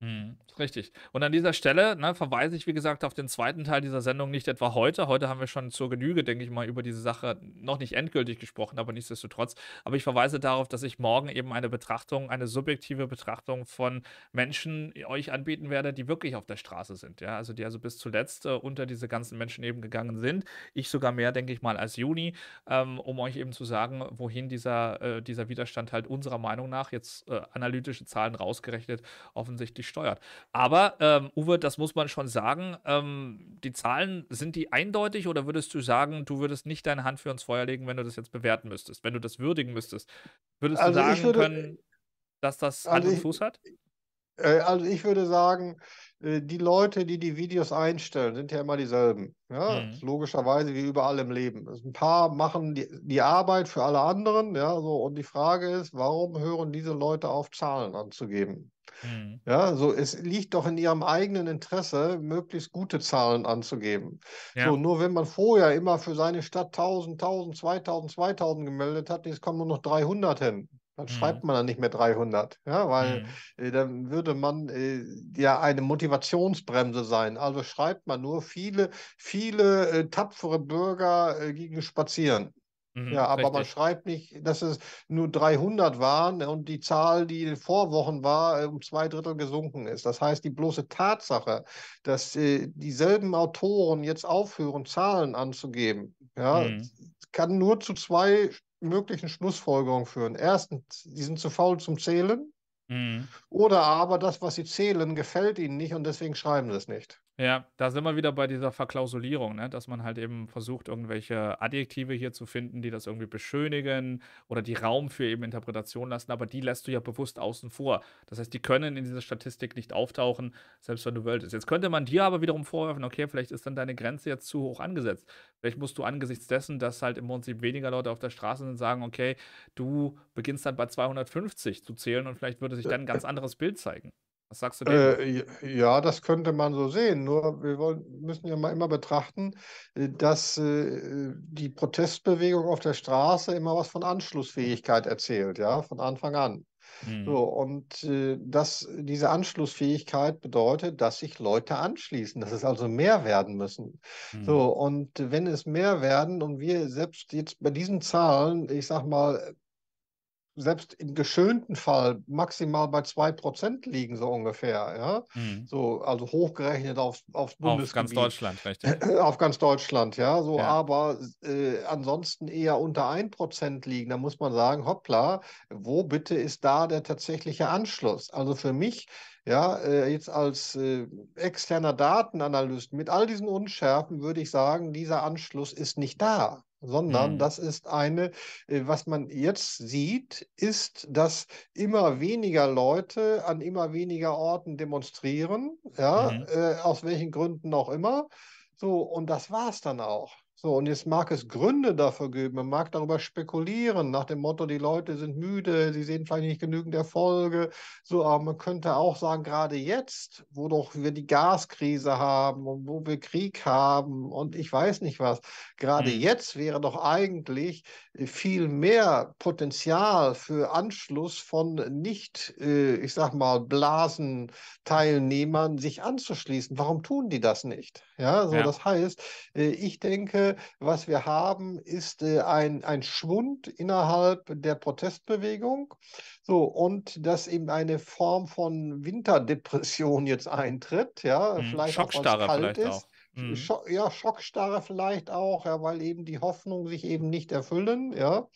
Hm. Richtig. Und an dieser Stelle ne, verweise ich, wie gesagt, auf den zweiten Teil dieser Sendung nicht etwa heute. Heute haben wir schon zur Genüge, denke ich mal, über diese Sache noch nicht endgültig gesprochen, aber nichtsdestotrotz. Aber ich verweise darauf, dass ich morgen eben eine Betrachtung, eine subjektive Betrachtung von Menschen euch anbieten werde, die wirklich auf der Straße sind. Ja? Also die also bis zuletzt äh, unter diese ganzen Menschen eben gegangen sind. Ich sogar mehr, denke ich mal, als Juni, ähm, um euch eben zu sagen, wohin dieser, äh, dieser Widerstand halt unserer Meinung nach jetzt äh, analytische Zahlen rausgerechnet offensichtlich steuert. Aber ähm, Uwe, das muss man schon sagen. Ähm, die Zahlen, sind die eindeutig oder würdest du sagen, du würdest nicht deine Hand für uns Feuer legen, wenn du das jetzt bewerten müsstest, wenn du das würdigen müsstest? Würdest also du sagen würde, können, dass das Hand also und Fuß hat? Ich, äh, also ich würde sagen, äh, die Leute, die die Videos einstellen, sind ja immer dieselben. Ja? Mhm. Logischerweise wie überall im Leben. Ein paar machen die, die, Arbeit für alle anderen. Ja? So, und die Frage ist, warum hören diese Leute auf, Zahlen anzugeben? Mhm. Ja, so, es liegt doch in ihrem eigenen Interesse, möglichst gute Zahlen anzugeben. Ja. So, nur wenn man vorher immer für seine Stadt 1000, 1000, 2000, 2000 gemeldet hat, jetzt kommen nur noch 300 hin. Dann mhm. schreibt man dann nicht mehr 300, ja, weil mhm. äh, dann würde man äh, ja eine Motivationsbremse sein. Also schreibt man nur viele, viele äh, tapfere Bürger äh, gegen Spazieren. Mhm, ja, aber richtig. man schreibt nicht, dass es nur 300 waren und die Zahl, die in den Vorwochen war, äh, um zwei Drittel gesunken ist. Das heißt, die bloße Tatsache, dass äh, dieselben Autoren jetzt aufhören, Zahlen anzugeben, ja, mhm. kann nur zu zwei möglichen Schlussfolgerungen führen. Erstens, sie sind zu faul zum Zählen. Mhm. Oder aber das, was sie zählen, gefällt ihnen nicht und deswegen schreiben sie es nicht. Ja, da sind wir wieder bei dieser Verklausulierung, ne? dass man halt eben versucht, irgendwelche Adjektive hier zu finden, die das irgendwie beschönigen oder die Raum für eben Interpretation lassen, aber die lässt du ja bewusst außen vor. Das heißt, die können in dieser Statistik nicht auftauchen, selbst wenn du wolltest. Jetzt könnte man dir aber wiederum vorwerfen, okay, vielleicht ist dann deine Grenze jetzt zu hoch angesetzt. Vielleicht musst du angesichts dessen, dass halt im Prinzip weniger Leute auf der Straße sind, sagen, okay, du beginnst dann bei 250 zu zählen und vielleicht würde sich dann ein äh, ganz äh. anderes Bild zeigen. Was sagst du denn? Äh, ja, das könnte man so sehen. Nur wir wollen, müssen ja mal immer betrachten, äh, dass äh, die Protestbewegung auf der Straße immer was von Anschlussfähigkeit erzählt, ja, von Anfang an. Hm. So, mhm. und äh, das, diese Anschlussfähigkeit bedeutet, dass sich Leute anschließen, dass es also mehr werden müssen. Hm. So, mhm. und wenn es mehr werden und wir selbst jetzt bei diesen Zahlen, ich sag mal, selbst im geschönten Fall maximal bei 2% liegen, so ungefähr. Ja? Mhm. So, also hochgerechnet auf, aufs Bundesgebiet. Auf ganz Deutschland, richtig. (clears throat) auf ganz Deutschland, ja. So, ja. Aber äh, ansonsten eher unter 1% liegen. Da muss man sagen, hoppla, wo bitte ist da der tatsächliche Anschluss? Also für mich ja, äh, jetzt als äh, externer Datenanalyst mit all diesen Unschärfen würde ich sagen, dieser Anschluss ist nicht da sondern mhm. das ist eine, äh, was man jetzt sieht, ist, dass immer weniger Leute an immer weniger Orten demonstrieren, ja, mhm. äh, aus welchen Gründen auch immer. So, und das war es dann auch. So, und jetzt mag es Gründe dafür geben, man mag darüber spekulieren, nach dem Motto, die Leute sind müde, sie sehen vielleicht nicht genügend Erfolge. So, aber man könnte auch sagen, gerade jetzt, wo doch wir die Gaskrise haben und wo wir Krieg haben und ich weiß nicht was, gerade mhm. jetzt wäre doch eigentlich äh, viel mehr Potenzial für Anschluss von nicht, äh, ich sag mal, Blasenteilnehmern sich anzuschließen. Warum tun die das nicht? Ja, so ja. das heißt, äh, ich denke, was wir haben, ist äh, ein, ein Schwund innerhalb der Protestbewegung. So, und dass eben eine Form von Winterdepression jetzt eintritt, ja, mhm. vielleicht Schockstarre auch, kalt vielleicht ist. Auch. Mhm. Schock, ja, Schockstarre vielleicht auch, ja, weil eben die Hoffnungen sich eben nicht erfüllen, ja.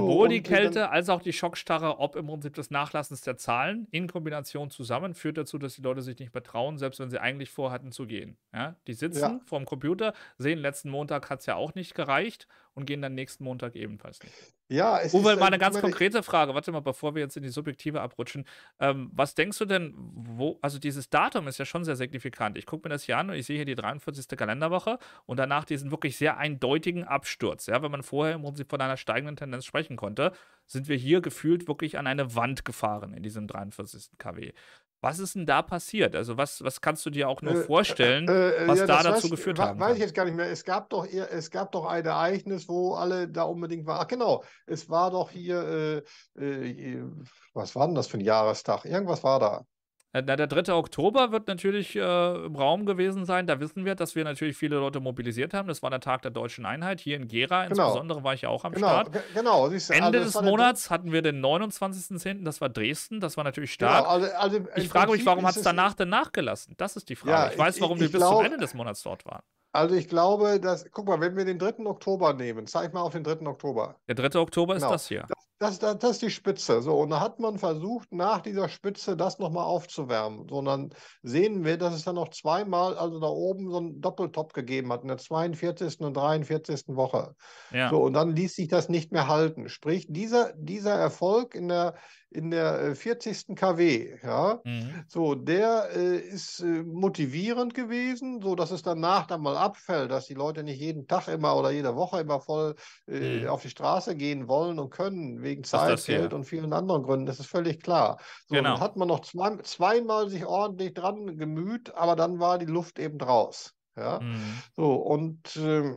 Sowohl die Kälte als auch die Schockstarre, ob im Prinzip des Nachlassens der Zahlen in Kombination zusammen, führt dazu, dass die Leute sich nicht mehr trauen, selbst wenn sie eigentlich vorhatten zu gehen. Ja? Die sitzen ja. vorm Computer, sehen, letzten Montag hat es ja auch nicht gereicht und gehen dann nächsten Montag ebenfalls nicht. Ja, es Uwe, oh, ist, mal eine ganz konkrete Frage. Warte mal, bevor wir jetzt in die Subjektive abrutschen. Ähm, was denkst du denn, wo, also dieses Datum ist ja schon sehr signifikant. Ich gucke mir das hier an und ich sehe hier die 43. Kalenderwoche und danach diesen wirklich sehr eindeutigen Absturz. Ja, wenn man vorher im Prinzip von einer steigenden Tendenz sprechen konnte, sind wir hier gefühlt wirklich an eine Wand gefahren in diesem 43. KW. Was ist denn da passiert? Also, was, was kannst du dir auch nur äh, vorstellen, äh, äh was ja, da dazu weiß, geführt hat? Weiß ich jetzt gar nicht mehr. Es gab doch, es gab doch ein Ereignis, wo alle da unbedingt waren. Ach, genau. Es war doch hier, äh, äh, was war denn das für ein Jahrestag? Irgendwas war da. Äh, na, der 3. Oktober wird natürlich äh, im Raum gewesen sein. Da wissen wir, dass wir natürlich viele Leute mobilisiert haben. Das war der Tag der deutschen Einheit hier in Gera. Genau. Insbesondere war ich ja auch am genau. Start. Genau. Siehst, Ende also, des Monats hatten wir den 29.10., das war Dresden. Das war natürlich genau, stark. Genau, also, also ich frage mich, warum hat es danach denn nachgelassen? Das ist die Frage. Ja, ich weiß, warum ich, ich wir bis zum Ende des Monats dort waren. Also ich glaube, dass, guck mal, wenn wir den 3. Oktober nehmen, zeig mal auf den 3. Oktober. Der 3. Oktober genau. ist das hier. Das, das, das, ist die Spitze. So, und da hat man versucht, nach dieser Spitze das nochmal aufzuwärmen. Sondern sehen wir, dass es dann noch zweimal, also da oben so einen Doppeltop gegeben hat, in der 42. und 43. Woche. Ja. So, und dann ließ sich das nicht mehr halten. Sprich, dieser, dieser Erfolg in der, in der 40. Äh, KW. Ja? Mhm. So, der äh, ist äh, motivierend gewesen, so dass es danach dann mal abfällt, dass die Leute nicht jeden Tag immer oder jede Woche immer voll äh, mhm. auf die Straße gehen wollen und können, wegen Zeit, Geld und vielen anderen Gründen. Das ist völlig klar. So, genau. dann hat man noch zwei, zweimal sich ordentlich dran gemüht, aber dann war die Luft eben draus. Ja? Mhm. So, und ähm,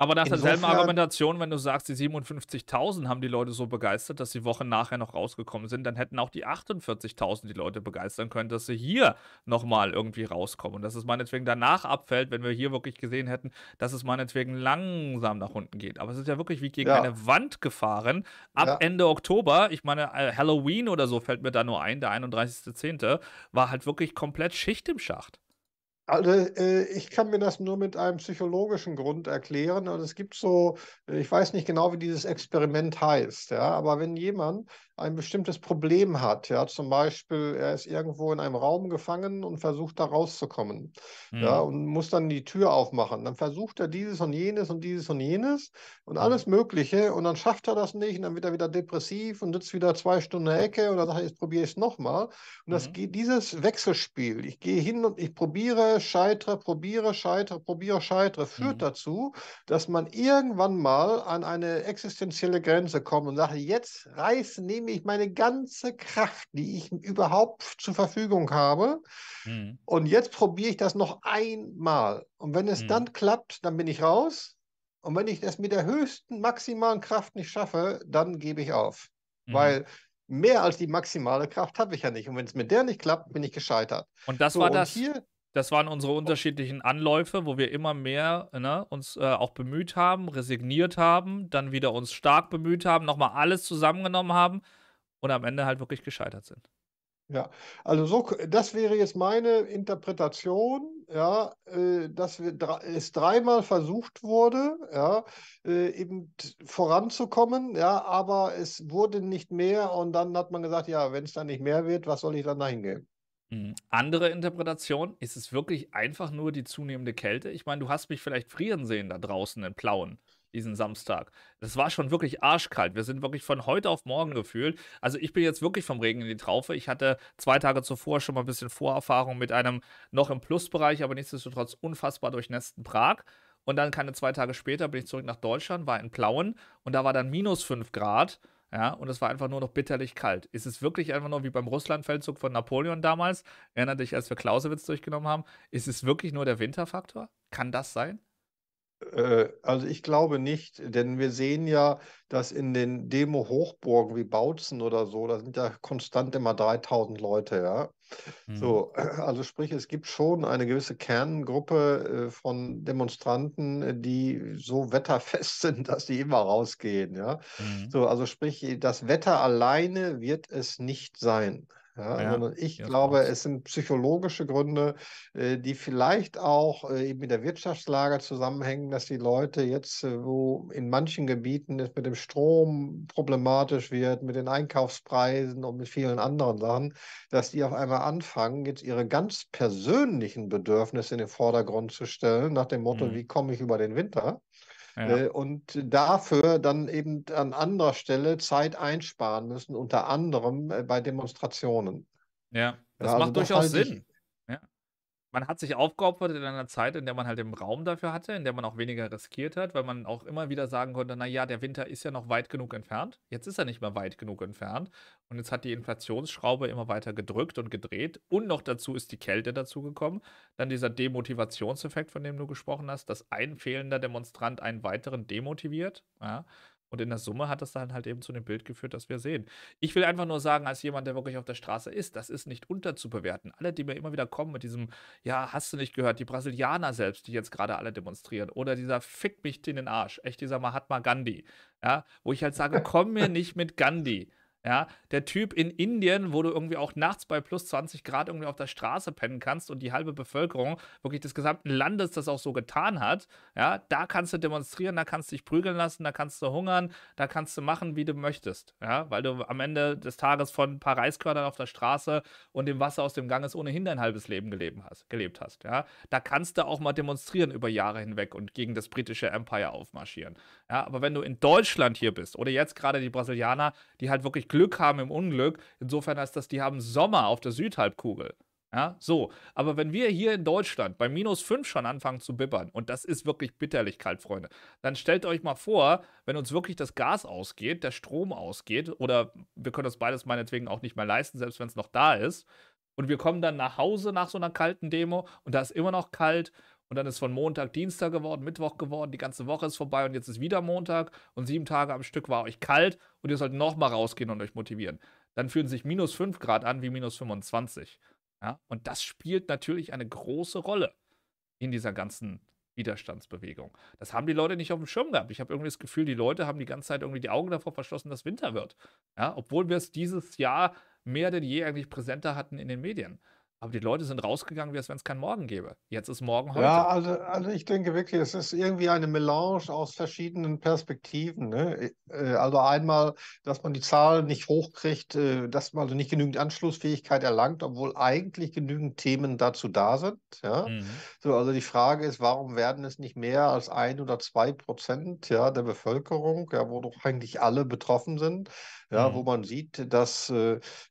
aber nach derselben Argumentation, wenn du sagst, die 57.000 haben die Leute so begeistert, dass die Wochen nachher noch rausgekommen sind, dann hätten auch die 48.000 die Leute begeistern können, dass sie hier nochmal irgendwie rauskommen. Und dass es meinetwegen danach abfällt, wenn wir hier wirklich gesehen hätten, dass es meinetwegen langsam nach unten geht. Aber es ist ja wirklich wie gegen ja. eine Wand gefahren. Ab ja. Ende Oktober, ich meine, äh, Halloween oder so fällt mir da nur ein, der 31.10., war halt wirklich komplett Schicht im Schacht. Also äh, ich kann mir das nur mit einem psychologischen Grund erklären. Also es gibt so, äh, ich weiß nicht genau, wie dieses Experiment heißt, ja, aber wenn jemand ein bestimmtes Problem hat. Ja, zum Beispiel, er ist irgendwo in einem Raum gefangen und versucht da rauszukommen. Mhm. Ja, und muss dann die Tür aufmachen. Dann versucht er dieses und jenes und dieses und jenes und mhm. alles Mögliche und dann schafft er das nicht und dann wird er wieder depressiv und sitzt wieder zwei Stunden in der Ecke und dann sagt er, jetzt probiere ich es nochmal. Und mhm. geht, dieses Wechselspiel, ich gehe hin und ich probiere, scheitere, probiere, scheitere, probiere, scheitere, führt mhm. dazu, dass man irgendwann mal an eine existenzielle Grenze kommt und sagt, jetzt reiß, nehme nehme ich meine ganze Kraft, die ich überhaupt zur Verfügung habe. Mhm. Und jetzt probiere ich das noch einmal. Und wenn es mhm. dann klappt, dann bin ich raus. Und wenn ich das mit der höchsten maximalen Kraft nicht schaffe, dann gebe ich auf. Mhm. Weil mehr als die maximale Kraft habe ich ja nicht. Und wenn es mit der nicht klappt, bin ich gescheitert. Und das so, war das. Hier, das waren unsere unterschiedlichen Anläufe, wo wir immer mehr ne, uns äh, auch bemüht haben, resigniert haben, dann wieder uns stark bemüht haben, nochmal alles zusammengenommen haben und am Ende halt wirklich gescheitert sind. Ja, also so, das wäre jetzt meine Interpretation, ja, äh, dass wir, es dreimal versucht wurde, ja, äh, eben voranzukommen, ja, aber es wurde nicht mehr und dann hat man gesagt, ja, wenn es dann nicht mehr wird, was soll ich dann dahin geben? Hm, andere Interpretation, ist es wirklich einfach nur die zunehmende Kälte? Ich meine, du hast mich vielleicht frieren sehen da draußen in Plauen diesen Samstag. Das war schon wirklich arschkalt. Wir sind wirklich von heute auf morgen gefühlt. Also ich bin jetzt wirklich vom Regen in die Traufe. Ich hatte zwei Tage zuvor schon mal ein bisschen Vorerfahrung mit einem noch im Plusbereich, aber nichtsdestotrotz unfassbar durchnässten Prag. Und dann keine zwei Tage später bin ich zurück nach Deutschland, war in Plauen und da war dann minus 5 Grad. Ja, und es war einfach nur noch bitterlich kalt. Ist es wirklich einfach nur wie beim Russlandfeldzug von Napoleon damals? Erinnert dich, als wir Clausewitz durchgenommen haben. Ist es wirklich nur der Winterfaktor? Kann das sein? Äh, also ich glaube nicht, denn wir sehen ja, dass in den Demo-Hochburgen wie Bautzen oder so, da sind ja konstant immer 3000 Leute, ja. Mhm. So, (clears throat) also sprich, es gibt schon eine gewisse Kerngruppe äh, von Demonstranten, die so wetterfest (laughs) sind, dass sie immer rausgehen, ja. Mhm. So, also sprich, das Wetter alleine wird es nicht sein. Ja, ja, sondern ich glaube, es sind psychologische Gründe, äh, die vielleicht auch äh, eben mit der Wirtschaftslage zusammenhängen, dass die Leute jetzt, äh, wo in manchen Gebieten es mit dem Strom problematisch wird, mit den Einkaufspreisen und mit vielen anderen Sachen, dass die auf einmal anfangen, jetzt ihre ganz persönlichen Bedürfnisse in den Vordergrund zu stellen, nach dem Motto, mhm. wie komme ich über den Winter? Ja. Äh, und dafür dann eben an anderer Stelle Zeit einsparen müssen, unter anderem äh, bei Demonstrationen. Ja, das ja, also macht also durchaus das Sinn. Ich, man hat sich aufgeopfert in einer Zeit, in der man halt den Raum dafür hatte, in der man auch weniger riskiert hat, weil man auch immer wieder sagen konnte, naja, der Winter ist ja noch weit genug entfernt. Jetzt ist er nicht mehr weit genug entfernt. Und jetzt hat die Inflationsschraube immer weiter gedrückt und gedreht. Und noch dazu ist die Kälte dazugekommen. Dann dieser Demotivationseffekt, von dem du gesprochen hast, dass ein fehlender Demonstrant einen weiteren demotiviert. Ja. Und in der Summe hat das dann halt eben zu dem Bild geführt, das wir sehen. Ich will einfach nur sagen, als jemand, der wirklich auf der Straße ist, das ist nicht unterzubewerten. Alle, die mir immer wieder kommen mit diesem, ja, hast du nicht gehört, die Brasilianer selbst, die jetzt gerade alle demonstrieren, oder dieser Fick mich in den Arsch, echt dieser Mahatma Gandhi, ja, wo ich halt sage, (laughs) komm mir nicht mit Gandhi. Ja, der Typ in Indien, wo du irgendwie auch nachts bei plus 20 Grad irgendwie auf der Straße pennen kannst und die halbe Bevölkerung wirklich des gesamten Landes das auch so getan hat, ja, da kannst du demonstrieren, da kannst du dich prügeln lassen, da kannst du hungern, da kannst du machen, wie du möchtest, ja, weil du am Ende des Tages von ein paar Reiskördern auf der Straße und dem Wasser aus dem Ganges ohnehin dein halbes Leben hast, gelebt hast, ja, da kannst du auch mal demonstrieren über Jahre hinweg und gegen das britische Empire aufmarschieren, ja, aber wenn du in Deutschland hier bist oder jetzt gerade die Brasilianer, die halt wirklich Glück haben im Unglück, insofern als dass die haben Sommer auf der Südhalbkugel. Ja, so. Aber wenn wir hier in Deutschland bei minus 5 schon anfangen zu bibbern, und das ist wirklich bitterlich kalt, Freunde, dann stellt euch mal vor, wenn uns wirklich das Gas ausgeht, der Strom ausgeht, oder wir können das beides meinetwegen auch nicht mehr leisten, selbst wenn es noch da ist, und wir kommen dann nach Hause nach so einer kalten Demo und da ist immer noch kalt und dann ist von Montag Dienstag geworden, Mittwoch geworden, die ganze Woche ist vorbei und jetzt ist wieder Montag und sieben Tage am Stück war euch kalt und ihr sollt nochmal rausgehen und euch motivieren. Dann fühlen sich minus 5 Grad an wie minus 25. Ja? Und das spielt natürlich eine große Rolle in dieser ganzen Widerstandsbewegung. Das haben die Leute nicht auf dem Schirm gehabt. Ich habe irgendwie das Gefühl, die Leute haben die ganze Zeit irgendwie die Augen davor verschlossen, dass Winter wird. Ja? Obwohl wir es dieses Jahr mehr denn je eigentlich präsenter hatten in den Medien. Aber die Leute sind rausgegangen, wie als wenn es keinen Morgen gäbe. Jetzt ist morgen heute. Ja, also, also ich denke wirklich, es ist irgendwie eine Melange aus verschiedenen Perspektiven. Ne? Äh, äh, also einmal, dass man die Zahlen nicht hochkriegt, äh, dass man also nicht genügend Anschlussfähigkeit erlangt, obwohl eigentlich genügend Themen dazu da sind. Ja? Mhm. So, also die Frage ist, warum werden es nicht mehr als ein oder zwei Prozent ja, der Bevölkerung, ja, wo doch eigentlich alle betroffen sind, ja, mhm. wo man sieht, dass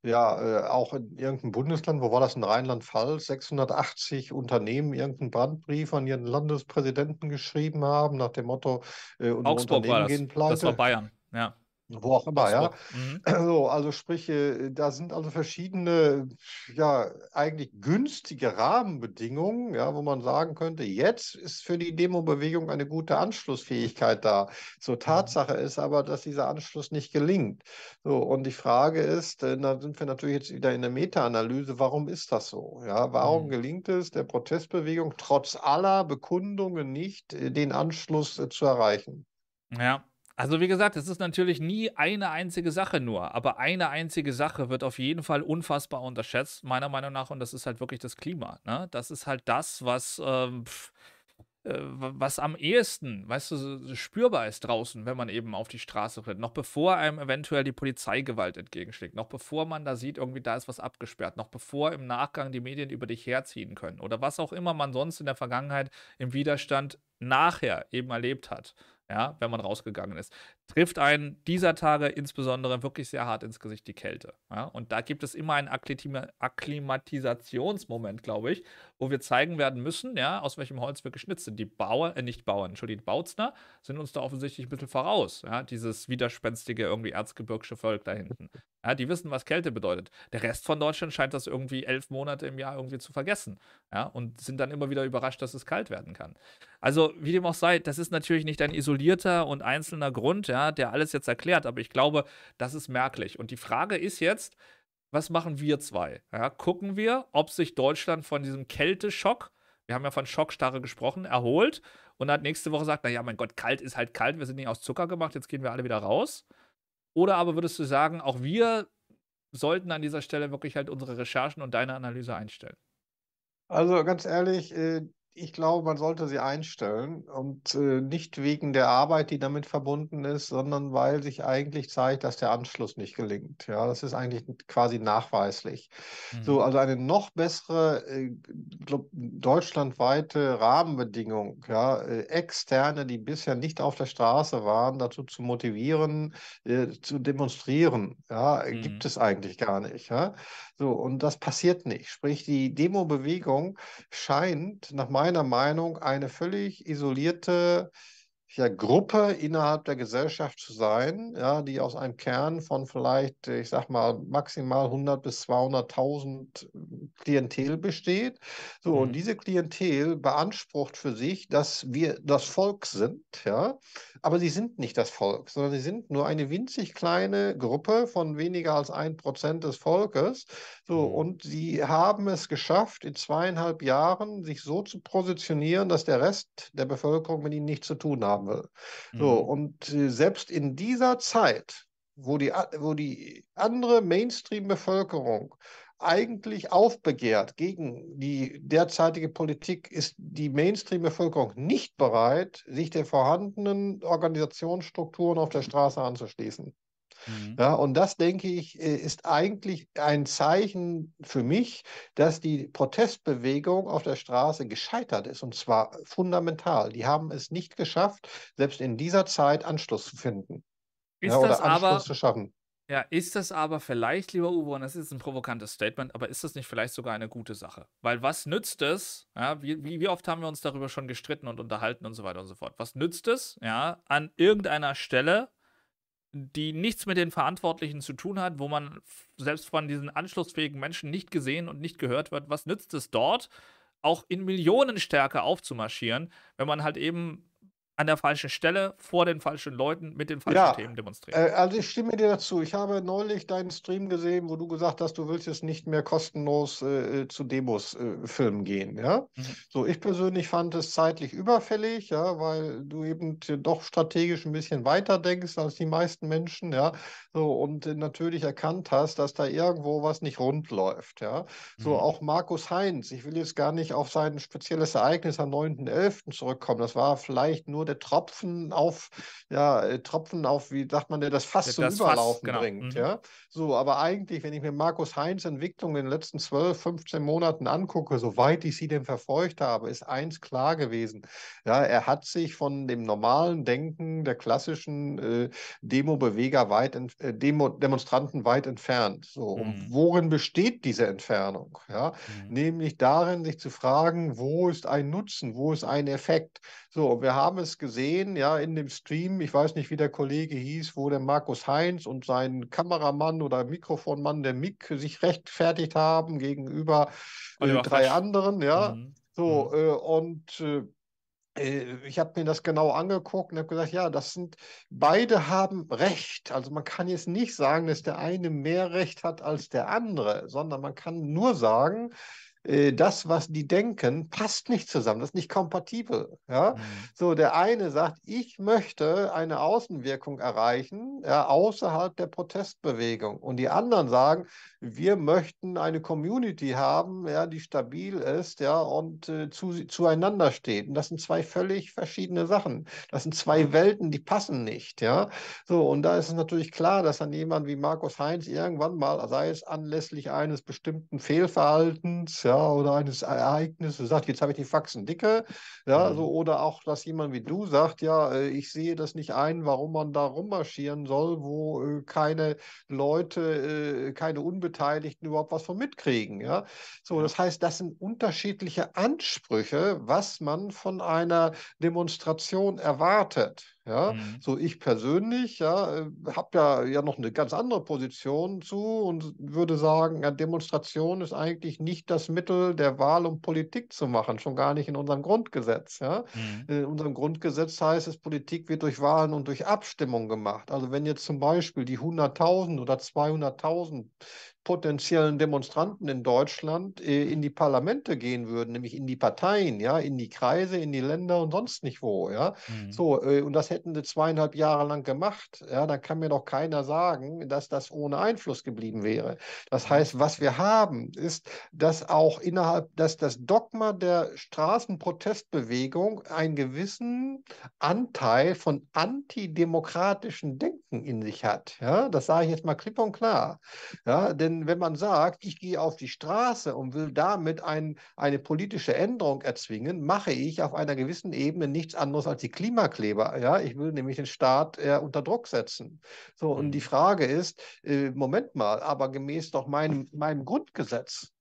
ja auch in irgendeinem Bundesland, wo war das in Rheinland? Rheinland-Pfalz 680 Unternehmen irgendeinen Brandbrief an ihren Landespräsidenten geschrieben haben, nach dem Motto, äh, Augsburg Unternehmen war das. gehen pleite. Das war Bayern, ja wo auch immer, ja. (clears throat) Mhm. So, also sprich, äh, da sind also verschiedene, ja, eigentlich günstige Rahmenbedingungen, ja, wo man sagen könnte, jetzt ist für die Demo-Bewegung eine gute Anschlussfähigkeit da. So mhm. Tatsache mhm. ist aber, dass dieser Anschluss nicht gelingt. So, und die Frage ist, da äh, sind wir natürlich jetzt wieder in der Meta-Analyse, warum ist das so? Ja, warum mhm. gelingt es der Protestbewegung trotz aller Bekundungen nicht, äh, den Anschluss zu erreichen? Ja, also wie gesagt, es ist natürlich nie eine einzige Sache nur, aber eine einzige Sache wird auf jeden Fall unfassbar unterschätzt, meiner Meinung nach, und das ist halt wirklich das Klima. Ne? Das ist halt das, was... Ähm, pff, äh, was am ehesten, weißt du, spürbar ist draußen, wenn man eben auf die Straße tritt. Noch bevor einem eventuell die Polizeigewalt entgegenschlägt, noch bevor man da sieht, irgendwie da ist was abgesperrt, noch bevor im Nachgang die Medien über dich herziehen können oder was auch immer man sonst in der Vergangenheit im Widerstand nachher eben erlebt hat ja, wenn man rausgegangen ist trifft einen dieser Tage insbesondere wirklich sehr hart ins Gesicht die Kälte. Ja? Und da gibt es immer einen Akklimatisationsmoment, glaube ich, wo wir zeigen werden müssen, ja, aus welchem Holz wir geschnitzt sind. Die Bauern, äh, nicht Bauern, Entschuldigung, Bautzner sind uns da offensichtlich ein bisschen voraus. Ja? Dieses widerspenstige, irgendwie erzgebirgische Volk da hinten. Ja, die wissen, was Kälte bedeutet. Der Rest von Deutschland scheint das irgendwie elf Monate im Jahr irgendwie zu vergessen. Ja? Und sind dann immer wieder überrascht, dass es kalt werden kann. Also, wie dem auch sei, das ist natürlich nicht ein isolierter und einzelner Grund, ja? ja, der alles jetzt erklärt, aber ich glaube, das ist merklich. Und die Frage ist jetzt, was machen wir zwei? Ja, gucken wir, ob sich Deutschland von diesem Kälteschock, wir haben ja von Schockstarre gesprochen, erholt und hat nächste Woche sagt, naja, mein Gott, kalt ist halt kalt, wir sind nicht aus Zucker gemacht, jetzt gehen wir alle wieder raus. Oder aber würdest du sagen, auch wir sollten an dieser Stelle wirklich halt unsere Recherchen und deine Analyse einstellen? Also ganz ehrlich, äh, ich glaube, man sollte sie einstellen und äh, nicht wegen der Arbeit, die damit verbunden ist, sondern weil sich eigentlich zeigt, dass der Anschluss nicht gelingt. Ja, das ist eigentlich quasi nachweislich. Mhm. So, also eine noch bessere äh, glaub, deutschlandweite Rahmenbedingung, ja, äh, externe, die bisher nicht auf der Straße waren, dazu zu motivieren, äh, zu demonstrieren, ja, mhm. gibt es eigentlich gar nicht. Ja? So, und das passiert nicht. Sprich, die Demo-Bewegung scheint nach meiner Meinung eine völlig isolierte ja, Gruppe innerhalb der Gesellschaft zu sein, ja, die aus einem Kern von vielleicht, ich sag mal, maximal 100 bis 200.000 äh, Klientel besteht. So, mhm. und diese Klientel beansprucht für sich, dass wir das Volk sind, ja, aber sie sind nicht das Volk, sondern sie sind nur eine winzig kleine Gruppe von weniger als ein Prozent des Volkes. So, mhm. und sie haben es geschafft, in zweieinhalb Jahren sich so zu positionieren, dass der Rest der Bevölkerung mit ihnen nichts zu tun hat haben will. Mhm. und äh, selbst in dieser Zeit, wo die, wo die andere Mainstream-Bevölkerung eigentlich aufbegehrt gegen die derzeitige Politik, ist die Mainstream-Bevölkerung nicht bereit, sich der vorhandenen Organisationsstrukturen auf der Straße anzuschließen. Mhm. Ja, und das, denke ich, äh, ist eigentlich ein Zeichen für mich, dass die Protestbewegung auf der Straße gescheitert ist, und zwar fundamental. Die haben es nicht geschafft, selbst in dieser Zeit Anschluss zu finden. Ist ja, oder das Anschluss aber, zu schaffen. Ja, ist das aber vielleicht, lieber Uwe, und das ist ein provokantes Statement, aber ist das nicht vielleicht sogar eine gute Sache? Weil was nützt es, ja, wie, wie oft haben wir uns darüber schon gestritten und unterhalten und so weiter und so fort? Was nützt es, ja, an irgendeiner Stelle die nichts mit den Verantwortlichen zu tun hat, wo man selbst von diesen anschlussfähigen Menschen nicht gesehen und nicht gehört wird, was nützt es dort, auch in Millionenstärke aufzumarschieren, wenn man halt eben an der falschen Stelle, vor den falschen Leuten, mit den falschen ja, Themen demonstrieren. Äh, also ich stimme dir dazu. Ich habe neulich deinen Stream gesehen, wo du gesagt hast, du willst jetzt nicht mehr kostenlos äh, äh zu Demos äh, filmen gehen. Ja? Mhm. So, ich persönlich fand es zeitlich überfällig, ja, weil du eben doch strategisch ein bisschen weiter denkst als die meisten Menschen, ja. So, und äh, natürlich erkannt hast, dass da irgendwo was nicht rund läuft. Ja? Mhm. auch Markus Heinz, ich will jetzt gar nicht auf sein spezielles Ereignis am 9.11. zurückkommen. Das war vielleicht nur der Tropfen auf, ja, äh, Tropfen auf, wie sagt man, der das Fass zum Überlaufen Fass, genau. bringt. Mhm. Ja? So, aber eigentlich, wenn ich mir Markus Heinz Entwicklung in den letzten 12, 15 Monaten angucke, soweit ich sie denn verfolgt habe, ist eins klar gewesen. Ja, er hat sich von dem normalen Denken der klassischen äh, Demo-Beweger weit, äh, Demo Demonstranten weit entfernt. So, mhm. und worin besteht diese Entfernung? Ja, mhm. nämlich darin, sich zu fragen, wo ist ein Nutzen, wo ist ein Effekt? So, wir haben es gesehen, ja, in dem Stream. Ich weiß nicht, wie der Kollege hieß, wo der Markus Heinz und sein Kameramann oder Mikrofonmann, der Mick, sich rechtfertigt haben gegenüber äh, drei falsch. anderen, ja. Mhm. So, mhm. Äh, und äh, äh ich habe mir das genau angeguckt und habe gesagt, ja, das sind, beide haben Recht. Also man kann jetzt nicht sagen, dass der eine mehr Recht hat als der andere, sondern man kann nur sagen, äh, das, was die denken, passt nicht zusammen, das ist nicht kompatibel. Ja? Mhm. So, der eine sagt, ich möchte eine Außenwirkung erreichen, ja, außerhalb der Protestbewegung. Und die anderen sagen, wir möchten eine Community haben, ja, die stabil ist, ja, und äh, zu, zueinander steht. Und das sind zwei völlig verschiedene Sachen. Das sind zwei Welten, die passen nicht, ja. So, und da ist es natürlich klar, dass dann jemand wie Markus Heinz irgendwann mal, sei es anlässlich eines bestimmten Fehlverhaltens, ja, oder eines Ereignisses sagt, jetzt habe ich die Faxen dicke, ja, mhm. so, oder auch, dass jemand wie du sagt, ja, äh, ich sehe das nicht ein, warum man da rummarschieren soll, wo äh, keine Leute, äh, keine Unbeteiligten überhaupt was von mitkriegen, ja. So, das heißt, das sind unterschiedliche Ansprüche, was man von einer Demonstration erwartet. Ja, mhm. so ich persönlich, ja, äh, habe ja, ja noch eine ganz andere Position zu und würde sagen, ja, Demonstration ist eigentlich nicht das Mittel der Wahl, um Politik zu machen, schon gar nicht in unserem Grundgesetz. Ja. Mhm. In äh, unserem Grundgesetz heißt es, Politik wird durch Wahlen und durch Abstimmung gemacht. Also wenn jetzt zum Beispiel die 100.000 oder 200.000 potenziellen Demonstranten in Deutschland äh, in die Parlamente gehen würden, nämlich in die Parteien, ja, in die Kreise, in die Länder und sonst nicht wo, ja. Mhm. So, äh, und das hätten sie zweieinhalb Jahre lang gemacht, ja, dann kann mir doch keiner sagen, dass das ohne Einfluss geblieben wäre. Das mhm. heißt, was wir haben, ist, dass auch innerhalb, dass das Dogma der Straßenprotestbewegung einen gewissen Anteil von antidemokratischen Denken in sich hat, ja. Das sage ich jetzt mal klipp und klar, ja, denn wenn man sagt, ich gehe auf die Straße und will damit ein, eine politische Änderung erzwingen, mache ich auf einer gewissen Ebene nichts anderes als die Klimakleber. Ja, ich will nämlich den Staat äh, unter Druck setzen. So, und mhm. die Frage ist, äh, Moment mal, aber gemäß doch meinem, meinem Grundgesetz,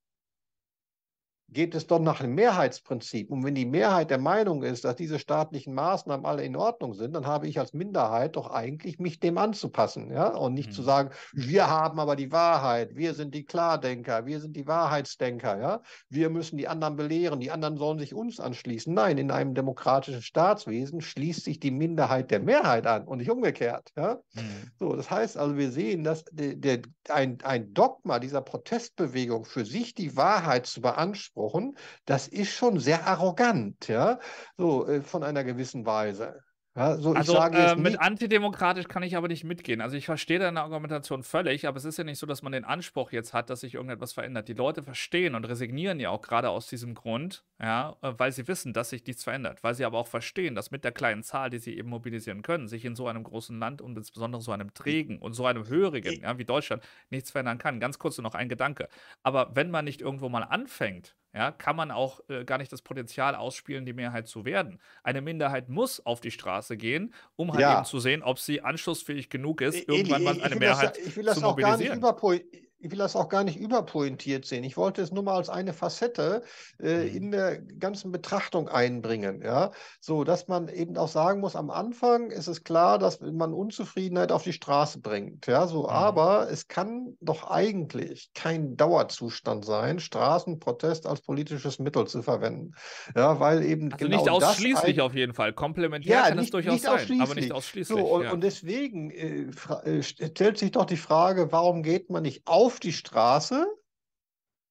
geht es doch nach dem Mehrheitsprinzip. Und wenn die Mehrheit der Meinung ist, dass diese staatlichen Maßnahmen alle in Ordnung sind, dann habe ich als Minderheit doch eigentlich mich dem anzupassen, ja, und nicht mhm. zu sagen, wir haben aber die Wahrheit, wir sind die Klardenker, wir sind die Wahrheitsdenker, ja, wir müssen die anderen belehren, die anderen sollen sich uns anschließen. Nein, in einem demokratischen Staatswesen schließt sich die Minderheit der Mehrheit an und nicht umgekehrt, ja. Mhm. So, das heißt also, wir sehen, dass der, der, ein, ein Dogma dieser Protestbewegung für sich die Wahrheit zu beanspruchen gesprochen. Das ist schon sehr arrogant, ja, so äh, von einer gewissen Weise. Ja, so, also äh, mit antidemokratisch kann ich aber nicht mitgehen. Also ich verstehe deine Argumentation völlig, aber es ist ja nicht so, dass man den Anspruch jetzt hat, dass sich irgendetwas verändert. Die Leute verstehen und resignieren ja auch gerade aus diesem Grund, ja, äh, weil sie wissen, dass sich nichts verändert, weil sie aber auch verstehen, dass mit der kleinen Zahl, die sie eben mobilisieren können, sich in so einem großen Land und insbesondere so einem trägen und so einem hörigen, ja, wie Deutschland, nichts verändern kann. Ganz kurz noch ein Gedanke. Aber wenn man nicht irgendwo mal anfängt, ja, kann man auch äh, gar nicht das Potenzial ausspielen, die Mehrheit zu werden. Eine Minderheit muss auf die Straße gehen, um halt ja. eben zu sehen, ob sie anschlussfähig genug ist, e, irgendwann mal eine Mehrheit zu mobilisieren. Ich will das, ich will das auch gar nicht überpolisieren ich will das auch gar nicht überpointiert sehen. Ich wollte es nur mal als eine Facette äh, in mhm. der ganzen Betrachtung einbringen. Ja? So, dass man eben auch sagen muss, am Anfang ist es klar, dass man Unzufriedenheit auf die Straße bringt. Ja? So, mhm. Aber es kann doch eigentlich kein Dauerzustand sein, Straßenprotest als politisches Mittel zu verwenden. Ja, weil eben also genau nicht ausschließlich auf jeden Fall. Komplementär ja, kann es durchaus sein, aber nicht ausschließlich. So, und, ja. und deswegen äh, äh stellt sich doch die Frage, warum geht man nicht auf auf die Straße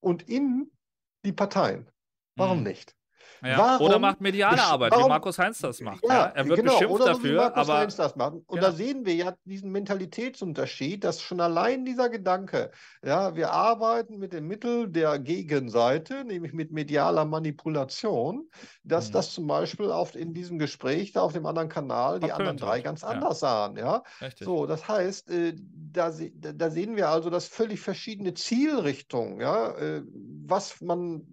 und in die Parteien. Warum hm. nicht? Ja, warum oder macht mediale Arbeit, warum, wie Markus Heinz das macht. Ja, er wird genau, beschimpft so dafür. Markus aber, Heinz das macht. Und da sehen wir ja diesen Mentalitätsunterschied, dass schon allein dieser Gedanke, ja, wir arbeiten mit dem Mittel der Gegenseite, nämlich mit medialer Manipulation, dass mhm. das zum Beispiel auf, in diesem Gespräch da auf dem anderen Kanal die anderen drei ganz anders sahen. Ja? So, das heißt, äh, da, da, sehen wir also, dass völlig verschiedene Zielrichtungen, ja, äh, was man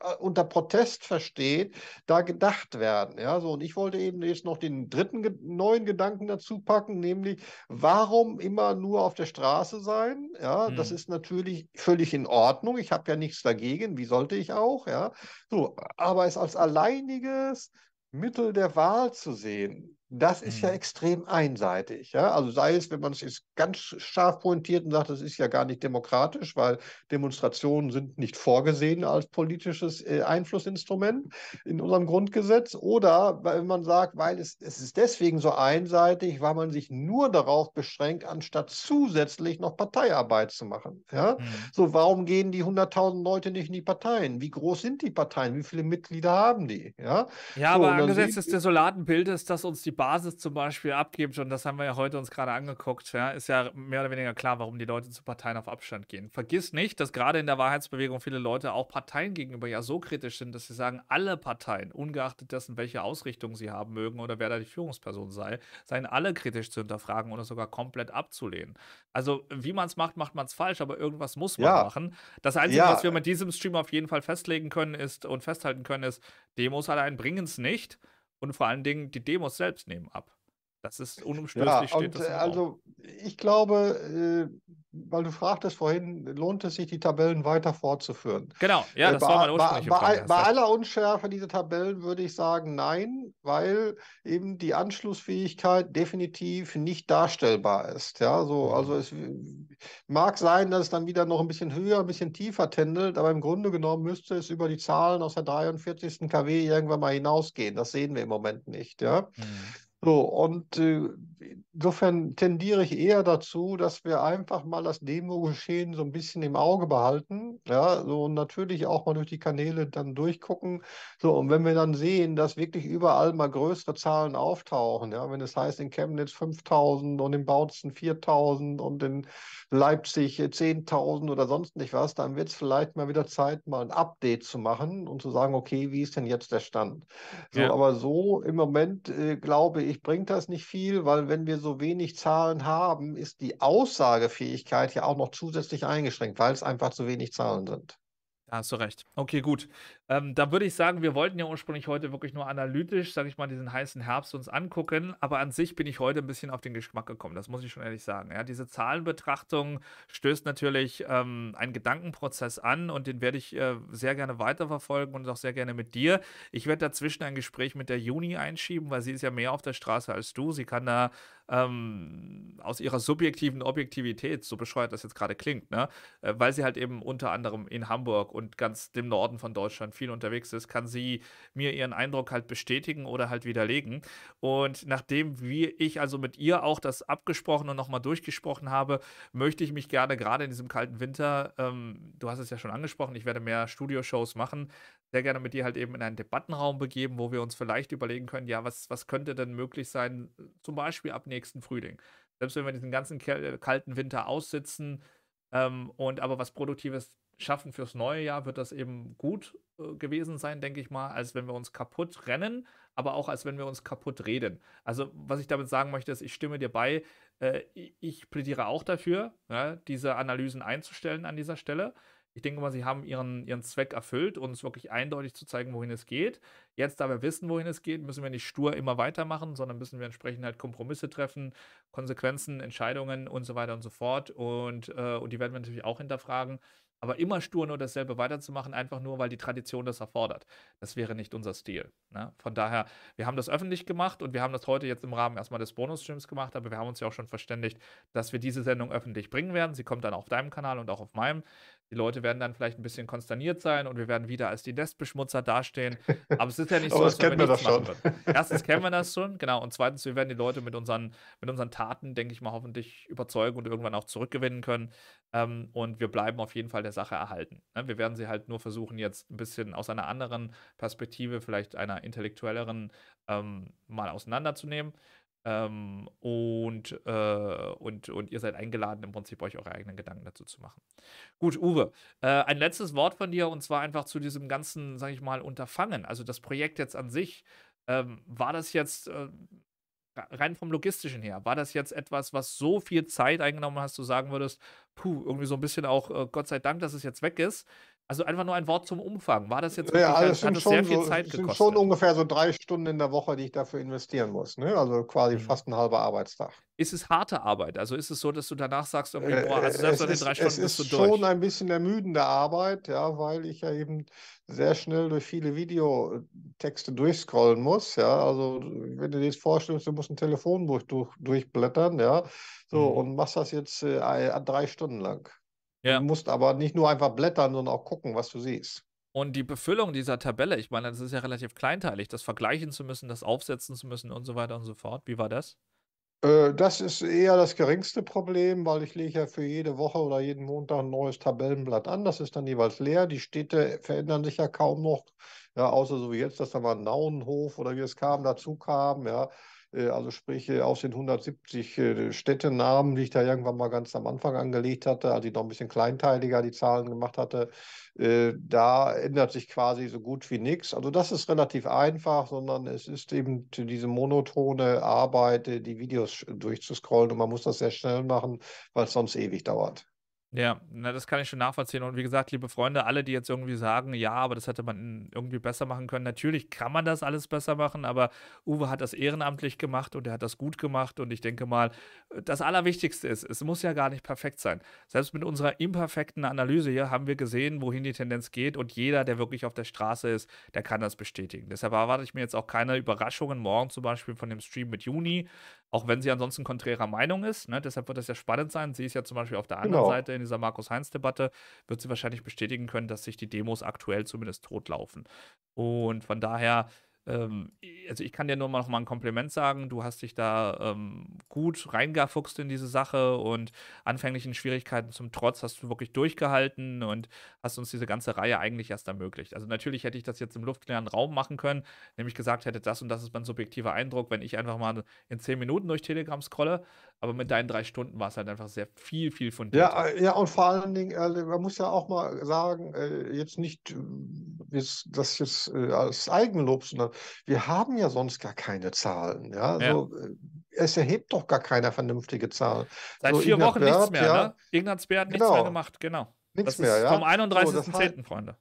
äh, unter Protest versteht, da gedacht werden. Ja, so, und ich wollte eben jetzt noch den dritten neuen Gedanken dazu packen, nämlich, warum immer nur auf der Straße sein? Ja, hm. das ist natürlich völlig in Ordnung. Ich habe ja nichts dagegen. Wie sollte ich auch? Ja, so, aber es als alleiniges Mittel der Wahl zu sehen, das ist mhm. ja extrem einseitig. Ja? Also sei es, wenn man es ganz scharf pointiert und sagt, das ist ja gar nicht demokratisch, weil Demonstrationen sind nicht vorgesehen als politisches äh, Einflussinstrument in unserem Grundgesetz. Oder wenn man sagt, weil es, es ist deswegen so einseitig, weil man sich nur darauf beschränkt, anstatt zusätzlich noch Parteiarbeit zu machen. Ja? Mhm. So, warum gehen die 100.000 Leute nicht in die Parteien? Wie groß sind die Parteien? Wie viele Mitglieder haben die? Ja, ja so, aber angesichts des desolaten Bildes, dass uns die Basis zum Beispiel abgibt, und das haben wir ja heute uns gerade angeguckt, ja, ist ja mehr oder weniger klar, warum die Leute zu Parteien auf Abstand gehen. Vergiss nicht, dass gerade in der Wahrheitsbewegung viele Leute auch Parteien gegenüber ja so kritisch sind, dass sie sagen, alle Parteien, ungeachtet dessen, welche Ausrichtung sie haben mögen oder wer da die Führungsperson sei, seien alle kritisch zu hinterfragen oder sogar komplett abzulehnen. Also, wie man es macht, macht man es falsch, aber irgendwas muss man ja. machen. Das Einzige, ja. was wir mit diesem Stream auf jeden Fall festlegen können ist und festhalten können, ist, Demos allein bringen es nicht. Und vor allen Dingen die Demos selbst nehmen ab. Das ist äh, unumstößlich. Ja, und, äh, also ich glaube, äh, weil du fragtest vorhin, lohnt es sich, die Tabellen weiter fortzuführen? Genau, ja, äh, das bei, war meine ursprüngliche bei, Frage. Bei, bei aller Unschärfe dieser Tabellen würde ich sagen, nein, weil eben die Anschlussfähigkeit definitiv nicht darstellbar ist. Ja, so, mhm. also es mag sein, dass es dann wieder noch ein bisschen höher, ein bisschen tiefer tändelt, aber im Grunde genommen müsste es über die Zahlen aus der 43. KW irgendwann mal hinausgehen. Das sehen wir im Moment nicht. Ja. Mhm. So, und äh, insofern tendiere ich eher dazu, dass wir einfach mal das Demo-Geschehen so ein bisschen im Auge behalten. Ja, so und natürlich auch mal durch die Kanäle dann durchgucken. So, und wenn wir dann sehen, dass wirklich überall mal größere Zahlen auftauchen, ja, wenn es heißt, in Chemnitz 5000 und in Bautzen 4000 und in Leipzig 10.000 äh, oder sonst nicht was, dann wird es vielleicht mal wieder Zeit, mal ein Update zu machen und zu sagen, okay, wie ist denn jetzt der Stand? So, ja. aber so im Moment äh, glaube ich, ich bringt das nicht viel, weil wenn wir so wenig Zahlen haben, ist die Aussagefähigkeit ja auch noch zusätzlich eingeschränkt, weil es einfach zu wenig Zahlen sind. Da hast du recht. Okay, gut. Ähm, dann würde ich sagen, wir wollten ja ursprünglich heute wirklich nur analytisch, sage ich mal, diesen heißen Herbst uns angucken. Aber an sich bin ich heute ein bisschen auf den Geschmack gekommen. Das muss ich schon ehrlich sagen. Ja, diese Zahlenbetrachtung stößt natürlich ähm, einen Gedankenprozess an und den werde ich äh, sehr gerne weiterverfolgen und auch sehr gerne mit dir. Ich werde dazwischen ein Gespräch mit der Juni einschieben, weil sie ist ja mehr auf der Straße als du. Sie kann da ähm, aus ihrer subjektiven Objektivität, so bescheuert das jetzt gerade klingt, ne? Äh, weil sie halt eben unter anderem in Hamburg und ganz dem Norden von Deutschland viel unterwegs ist, kann sie mir ihren Eindruck halt bestätigen oder halt widerlegen. Und nachdem wir, ich also mit ihr auch das abgesprochen und nochmal durchgesprochen habe, möchte ich mich gerne gerade in diesem kalten Winter, ähm, du hast es ja schon angesprochen, ich werde mehr Studioshows machen, sehr gerne mit dir halt eben in einen Debattenraum begeben, wo wir uns vielleicht überlegen können, ja, was, was könnte denn möglich sein, zum Beispiel ab nächsten Frühling. Selbst wenn wir diesen ganzen äh, kalten Winter aussitzen ähm, und aber was Produktives schaffen fürs neue Jahr, wird das eben gut äh, gewesen sein, denke ich mal, als wenn wir uns kaputt rennen, aber auch als wenn wir uns kaputt reden. Also was ich damit sagen möchte, ist, ich stimme dir bei, äh, ich plädiere auch dafür, ja, diese Analysen einzustellen an dieser Stelle. Ich denke mal, sie haben ihren, ihren Zweck erfüllt, uns wirklich eindeutig zu zeigen, wohin es geht. Jetzt, da wir wissen, wohin es geht, müssen wir nicht stur immer weitermachen, sondern müssen wir entsprechend halt Kompromisse treffen, Konsequenzen, Entscheidungen und so weiter und so fort. Und, äh, und die werden wir natürlich auch hinterfragen. Aber immer stur nur dasselbe weiterzumachen, einfach nur, weil die Tradition das erfordert. Das wäre nicht unser Stil. Ne? Von daher, wir haben das öffentlich gemacht und wir haben das heute jetzt im Rahmen erstmal des Bonus-Streams gemacht, aber wir haben uns ja auch schon verständigt, dass wir diese Sendung öffentlich bringen werden. Sie kommt dann auf deinem Kanal und auch auf meinem. Die Leute werden dann vielleicht ein bisschen konsterniert sein und wir werden wieder als die Nestbeschmutzer dastehen. Aber es ist ja nicht so, dass wir nichts das machen würden. Erstens kennen wir das schon, genau. Und zweitens, wir werden die Leute mit unseren, mit unseren Taten, denke ich mal, hoffentlich überzeugen und irgendwann auch zurückgewinnen können. Ähm, und wir bleiben auf jeden Fall der Sache erhalten. Ne? Wir werden sie halt nur versuchen, jetzt ein bisschen aus einer anderen Perspektive, vielleicht einer intellektuelleren, ähm, mal auseinanderzunehmen. Ähm, und, äh, und, und ihr seid eingeladen, im Prinzip euch eure eigenen Gedanken dazu zu machen. Gut, Uwe, äh, ein letztes Wort von dir und zwar einfach zu diesem ganzen, sage ich mal, Unterfangen. Also das Projekt jetzt an sich, ähm, war das jetzt äh, rein vom logistischen her, war das jetzt etwas, was so viel Zeit eingenommen hast, du sagen würdest, puh, irgendwie so ein bisschen auch, äh, Gott sei Dank, dass es jetzt weg ist. Also einfach nur ein Wort zum Umfang. War das jetzt ja, also das hat das sehr viel so, Zeit gekostet? Das sind schon ungefähr so drei Stunden in der Woche, die ich dafür investieren muss. Ne? Also quasi mhm. fast ein halber Arbeitstag. Ist es harte Arbeit? Also ist es so, dass du danach sagst, irgendwie, äh, boah, also äh, selbst nach den drei Stunden es ist bist du durch? schon ein bisschen ermüdende Arbeit, ja, weil ich ja eben sehr schnell durch viele Videotexte durchscrollen muss. Ja, also wenn du dir das vorstellst, du musst ein Telefonbuch durch, durchblättern, ja, so mhm. und machst das jetzt äh, drei Stunden lang. Ja. Du musst aber nicht nur einfach blättern, sondern auch gucken, was du siehst. Und die Befüllung dieser Tabelle, ich meine, das ist ja relativ kleinteilig, das vergleichen zu müssen, das aufsetzen zu müssen und so weiter und so fort. Wie war das? Äh, das ist eher das geringste Problem, weil ich lege ja für jede Woche oder jeden Montag ein neues Tabellenblatt an. Das ist dann jeweils leer. Die Städte verändern sich ja kaum noch, ja, außer so wie jetzt, dass da mal ein Nauenhof oder wie es kam, dazu kam. Ja. Äh, also sprich äh, aus den 170 äh, Städtenamen, die ich da irgendwann mal ganz am Anfang angelegt hatte, als ich noch ein bisschen kleinteiliger die Zahlen gemacht hatte, da ändert sich quasi so gut wie nichts. Also das ist relativ einfach, sondern es ist eben diese monotone Arbeit, die Videos durchzuscrollen und man muss das sehr schnell machen, weil es sonst ewig dauert. Ja, na, das kann ich schon nachvollziehen. Und wie gesagt, liebe Freunde, alle, die jetzt irgendwie sagen, ja, aber das hätte man irgendwie besser machen können. Natürlich kann man das alles besser machen, aber Uwe hat das ehrenamtlich gemacht und er hat das gut gemacht. Und ich denke mal, das Allerwichtigste ist, es muss ja gar nicht perfekt sein. Selbst mit unserer imperfekten Analyse hier haben wir gesehen, wohin die Tendenz geht. Und jeder, der wirklich auf der Straße ist, der kann das bestätigen. Deshalb erwarte ich mir jetzt auch keine Überraschungen morgen zum Beispiel von dem Stream mit Juni. Auch wenn sie ansonsten konträrer Meinung ist, ne? deshalb wird das ja spannend sein. Sie ist ja zum Beispiel auf der anderen genau. Seite in dieser Markus-Heinz-Debatte, wird sie wahrscheinlich bestätigen können, dass sich die Demos aktuell zumindest totlaufen. Und von daher ähm, also ich kann dir nur mal noch mal ein Kompliment sagen. Du hast dich da ähm, gut reingefuchst in diese Sache und anfänglichen Schwierigkeiten zum Trotz hast du wirklich durchgehalten und hast uns diese ganze Reihe eigentlich erst ermöglicht. Also natürlich hätte ich das jetzt im luftleeren Raum machen können, nämlich gesagt hätte, das und das ist mein subjektiver Eindruck, wenn ich einfach mal in zehn Minuten durch Telegram scrolle. Aber mit deinen drei Stunden war es halt einfach sehr viel, viel von dir. Ja, äh, ja, und vor allen Dingen, äh, man muss ja auch mal sagen, äh, jetzt nicht das jetzt als Eigenlob, sondern wir haben ja sonst gar keine Zahlen. Ja? ja. So, äh, es erhebt doch gar keiner vernünftige Zahlen. Seit so, vier Ignaz Wochen Bert, nichts mehr, ja, ne? Ignaz Bär hat genau. nichts mehr gemacht, genau. Nichts mehr, ja. Vom 31.10., so, heißt, Freunde.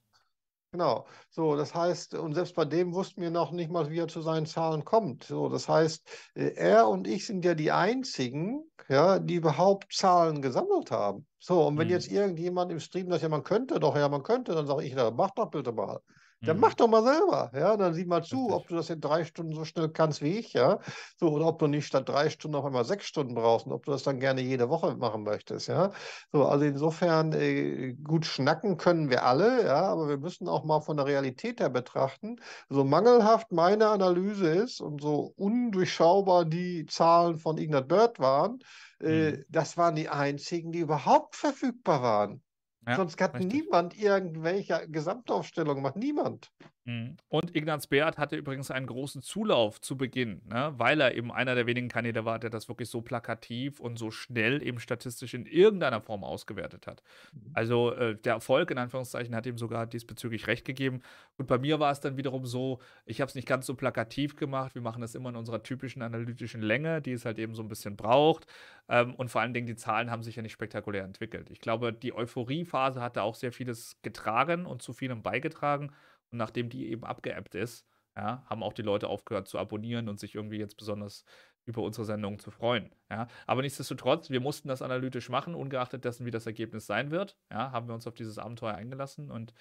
Genau. So, das heißt, und selbst bei dem wussten wir noch nicht mal, wie er zu seinen Zahlen kommt. So, das heißt, äh, er und ich sind ja die einzigen, ja, die überhaupt Zahlen gesammelt haben. So, und wenn hm. jetzt irgendjemand im Stream sagt, ja, man könnte doch, ja, man könnte, dann sage ich, ja, mach doch bitte mal. Dann mhm. mach doch mal selber. Ja, dann sieh mal zu, ob du das in drei Stunden so schnell kannst wie ich, ja. So, oder ob du nicht statt drei Stunden auf einmal sechs Stunden brauchst und ob du das dann gerne jede Woche machen möchtest, ja. So, also insofern äh, gut schnacken können wir alle, ja, aber wir müssen auch mal von der Realität her betrachten. So mangelhaft meine Analyse ist und so undurchschaubar die Zahlen von Ignat Bird waren, äh, mhm. das waren die einzigen, die überhaupt verfügbar waren. Ja, Sonst kann richtig. niemand irgendwelche Gesamtaufstellung machen. Niemand. Mhm. Und Ignaz Beat hatte übrigens einen großen Zulauf zu Beginn, ne, weil er eben einer der wenigen Kandidaten war, der das wirklich so plakativ und so schnell eben statistisch in irgendeiner Form ausgewertet hat. Mhm. Also äh, der Erfolg in Anführungszeichen hat ihm sogar diesbezüglich recht gegeben. Und bei mir war es dann wiederum so, ich habe es nicht ganz so plakativ gemacht. Wir machen das immer in unserer typischen analytischen Länge, die es halt eben so ein bisschen braucht. Ähm, und vor allen Dingen die Zahlen haben sich ja nicht spektakulär entwickelt. Ich glaube, die Euphoriephase hatte auch sehr vieles getragen und zu vielem beigetragen. Und nachdem die eben abgeappt ist, ja, haben auch die Leute aufgehört zu abonnieren und sich irgendwie jetzt besonders über unsere Sendung zu freuen. Ja. Aber nichtsdestotrotz, wir mussten das analytisch machen, ungeachtet dessen, wie das Ergebnis sein wird, ja, haben wir uns auf dieses Abenteuer eingelassen und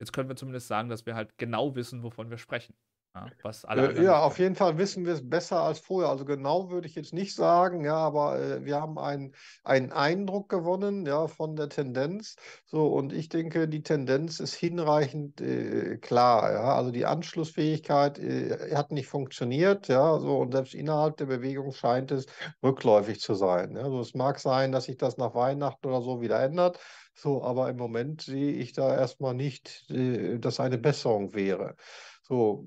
jetzt können wir zumindest sagen, dass wir halt genau wissen, wovon wir sprechen. Ja, was alle äh, ja auf jeden Fall wissen wir es besser als vorher. Also genau würde ich jetzt nicht sagen, ja, aber äh, wir haben einen, einen Eindruck gewonnen ja, von der Tendenz. So, und ich denke, die Tendenz ist hinreichend äh, klar. Ja. Also die Anschlussfähigkeit äh, hat nicht funktioniert, ja, so und selbst innerhalb der Bewegung scheint es rückläufig zu sein. Ja. Also es mag sein, dass sich das nach Weihnachten oder so wieder ändert. So, aber im Moment sehe ich da erstmal nicht, äh, dass eine Besserung wäre. So,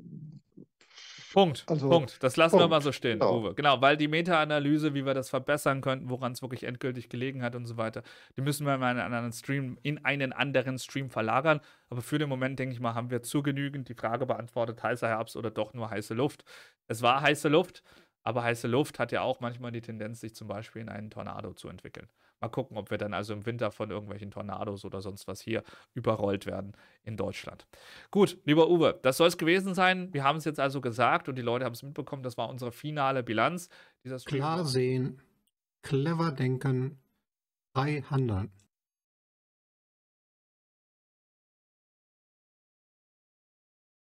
Punkt. Also, Punkt. Das lassen Punkt. wir mal so stehen, genau. Uwe. Genau, weil die Meta-Analyse, wie wir das verbessern könnten, woran es wirklich endgültig gelegen hat und so weiter, die müssen wir in einen anderen Stream, in einen anderen Stream verlagern. Aber für den Moment, denke ich mal, haben wir zu genügend die Frage beantwortet, heißer Herbst oder doch nur heiße Luft. Es war heiße Luft, aber heiße Luft hat ja auch manchmal die Tendenz, sich zum Beispiel in einen Tornado zu entwickeln. Mal gucken, ob wir dann also im Winter von irgendwelchen Tornados oder sonst was hier überrollt werden in Deutschland. Gut, lieber Uwe, das soll es gewesen sein. Wir haben es jetzt also gesagt und die Leute haben es mitbekommen. Das war unsere finale Bilanz. Dieser Klar sehen, clever denken, frei handeln.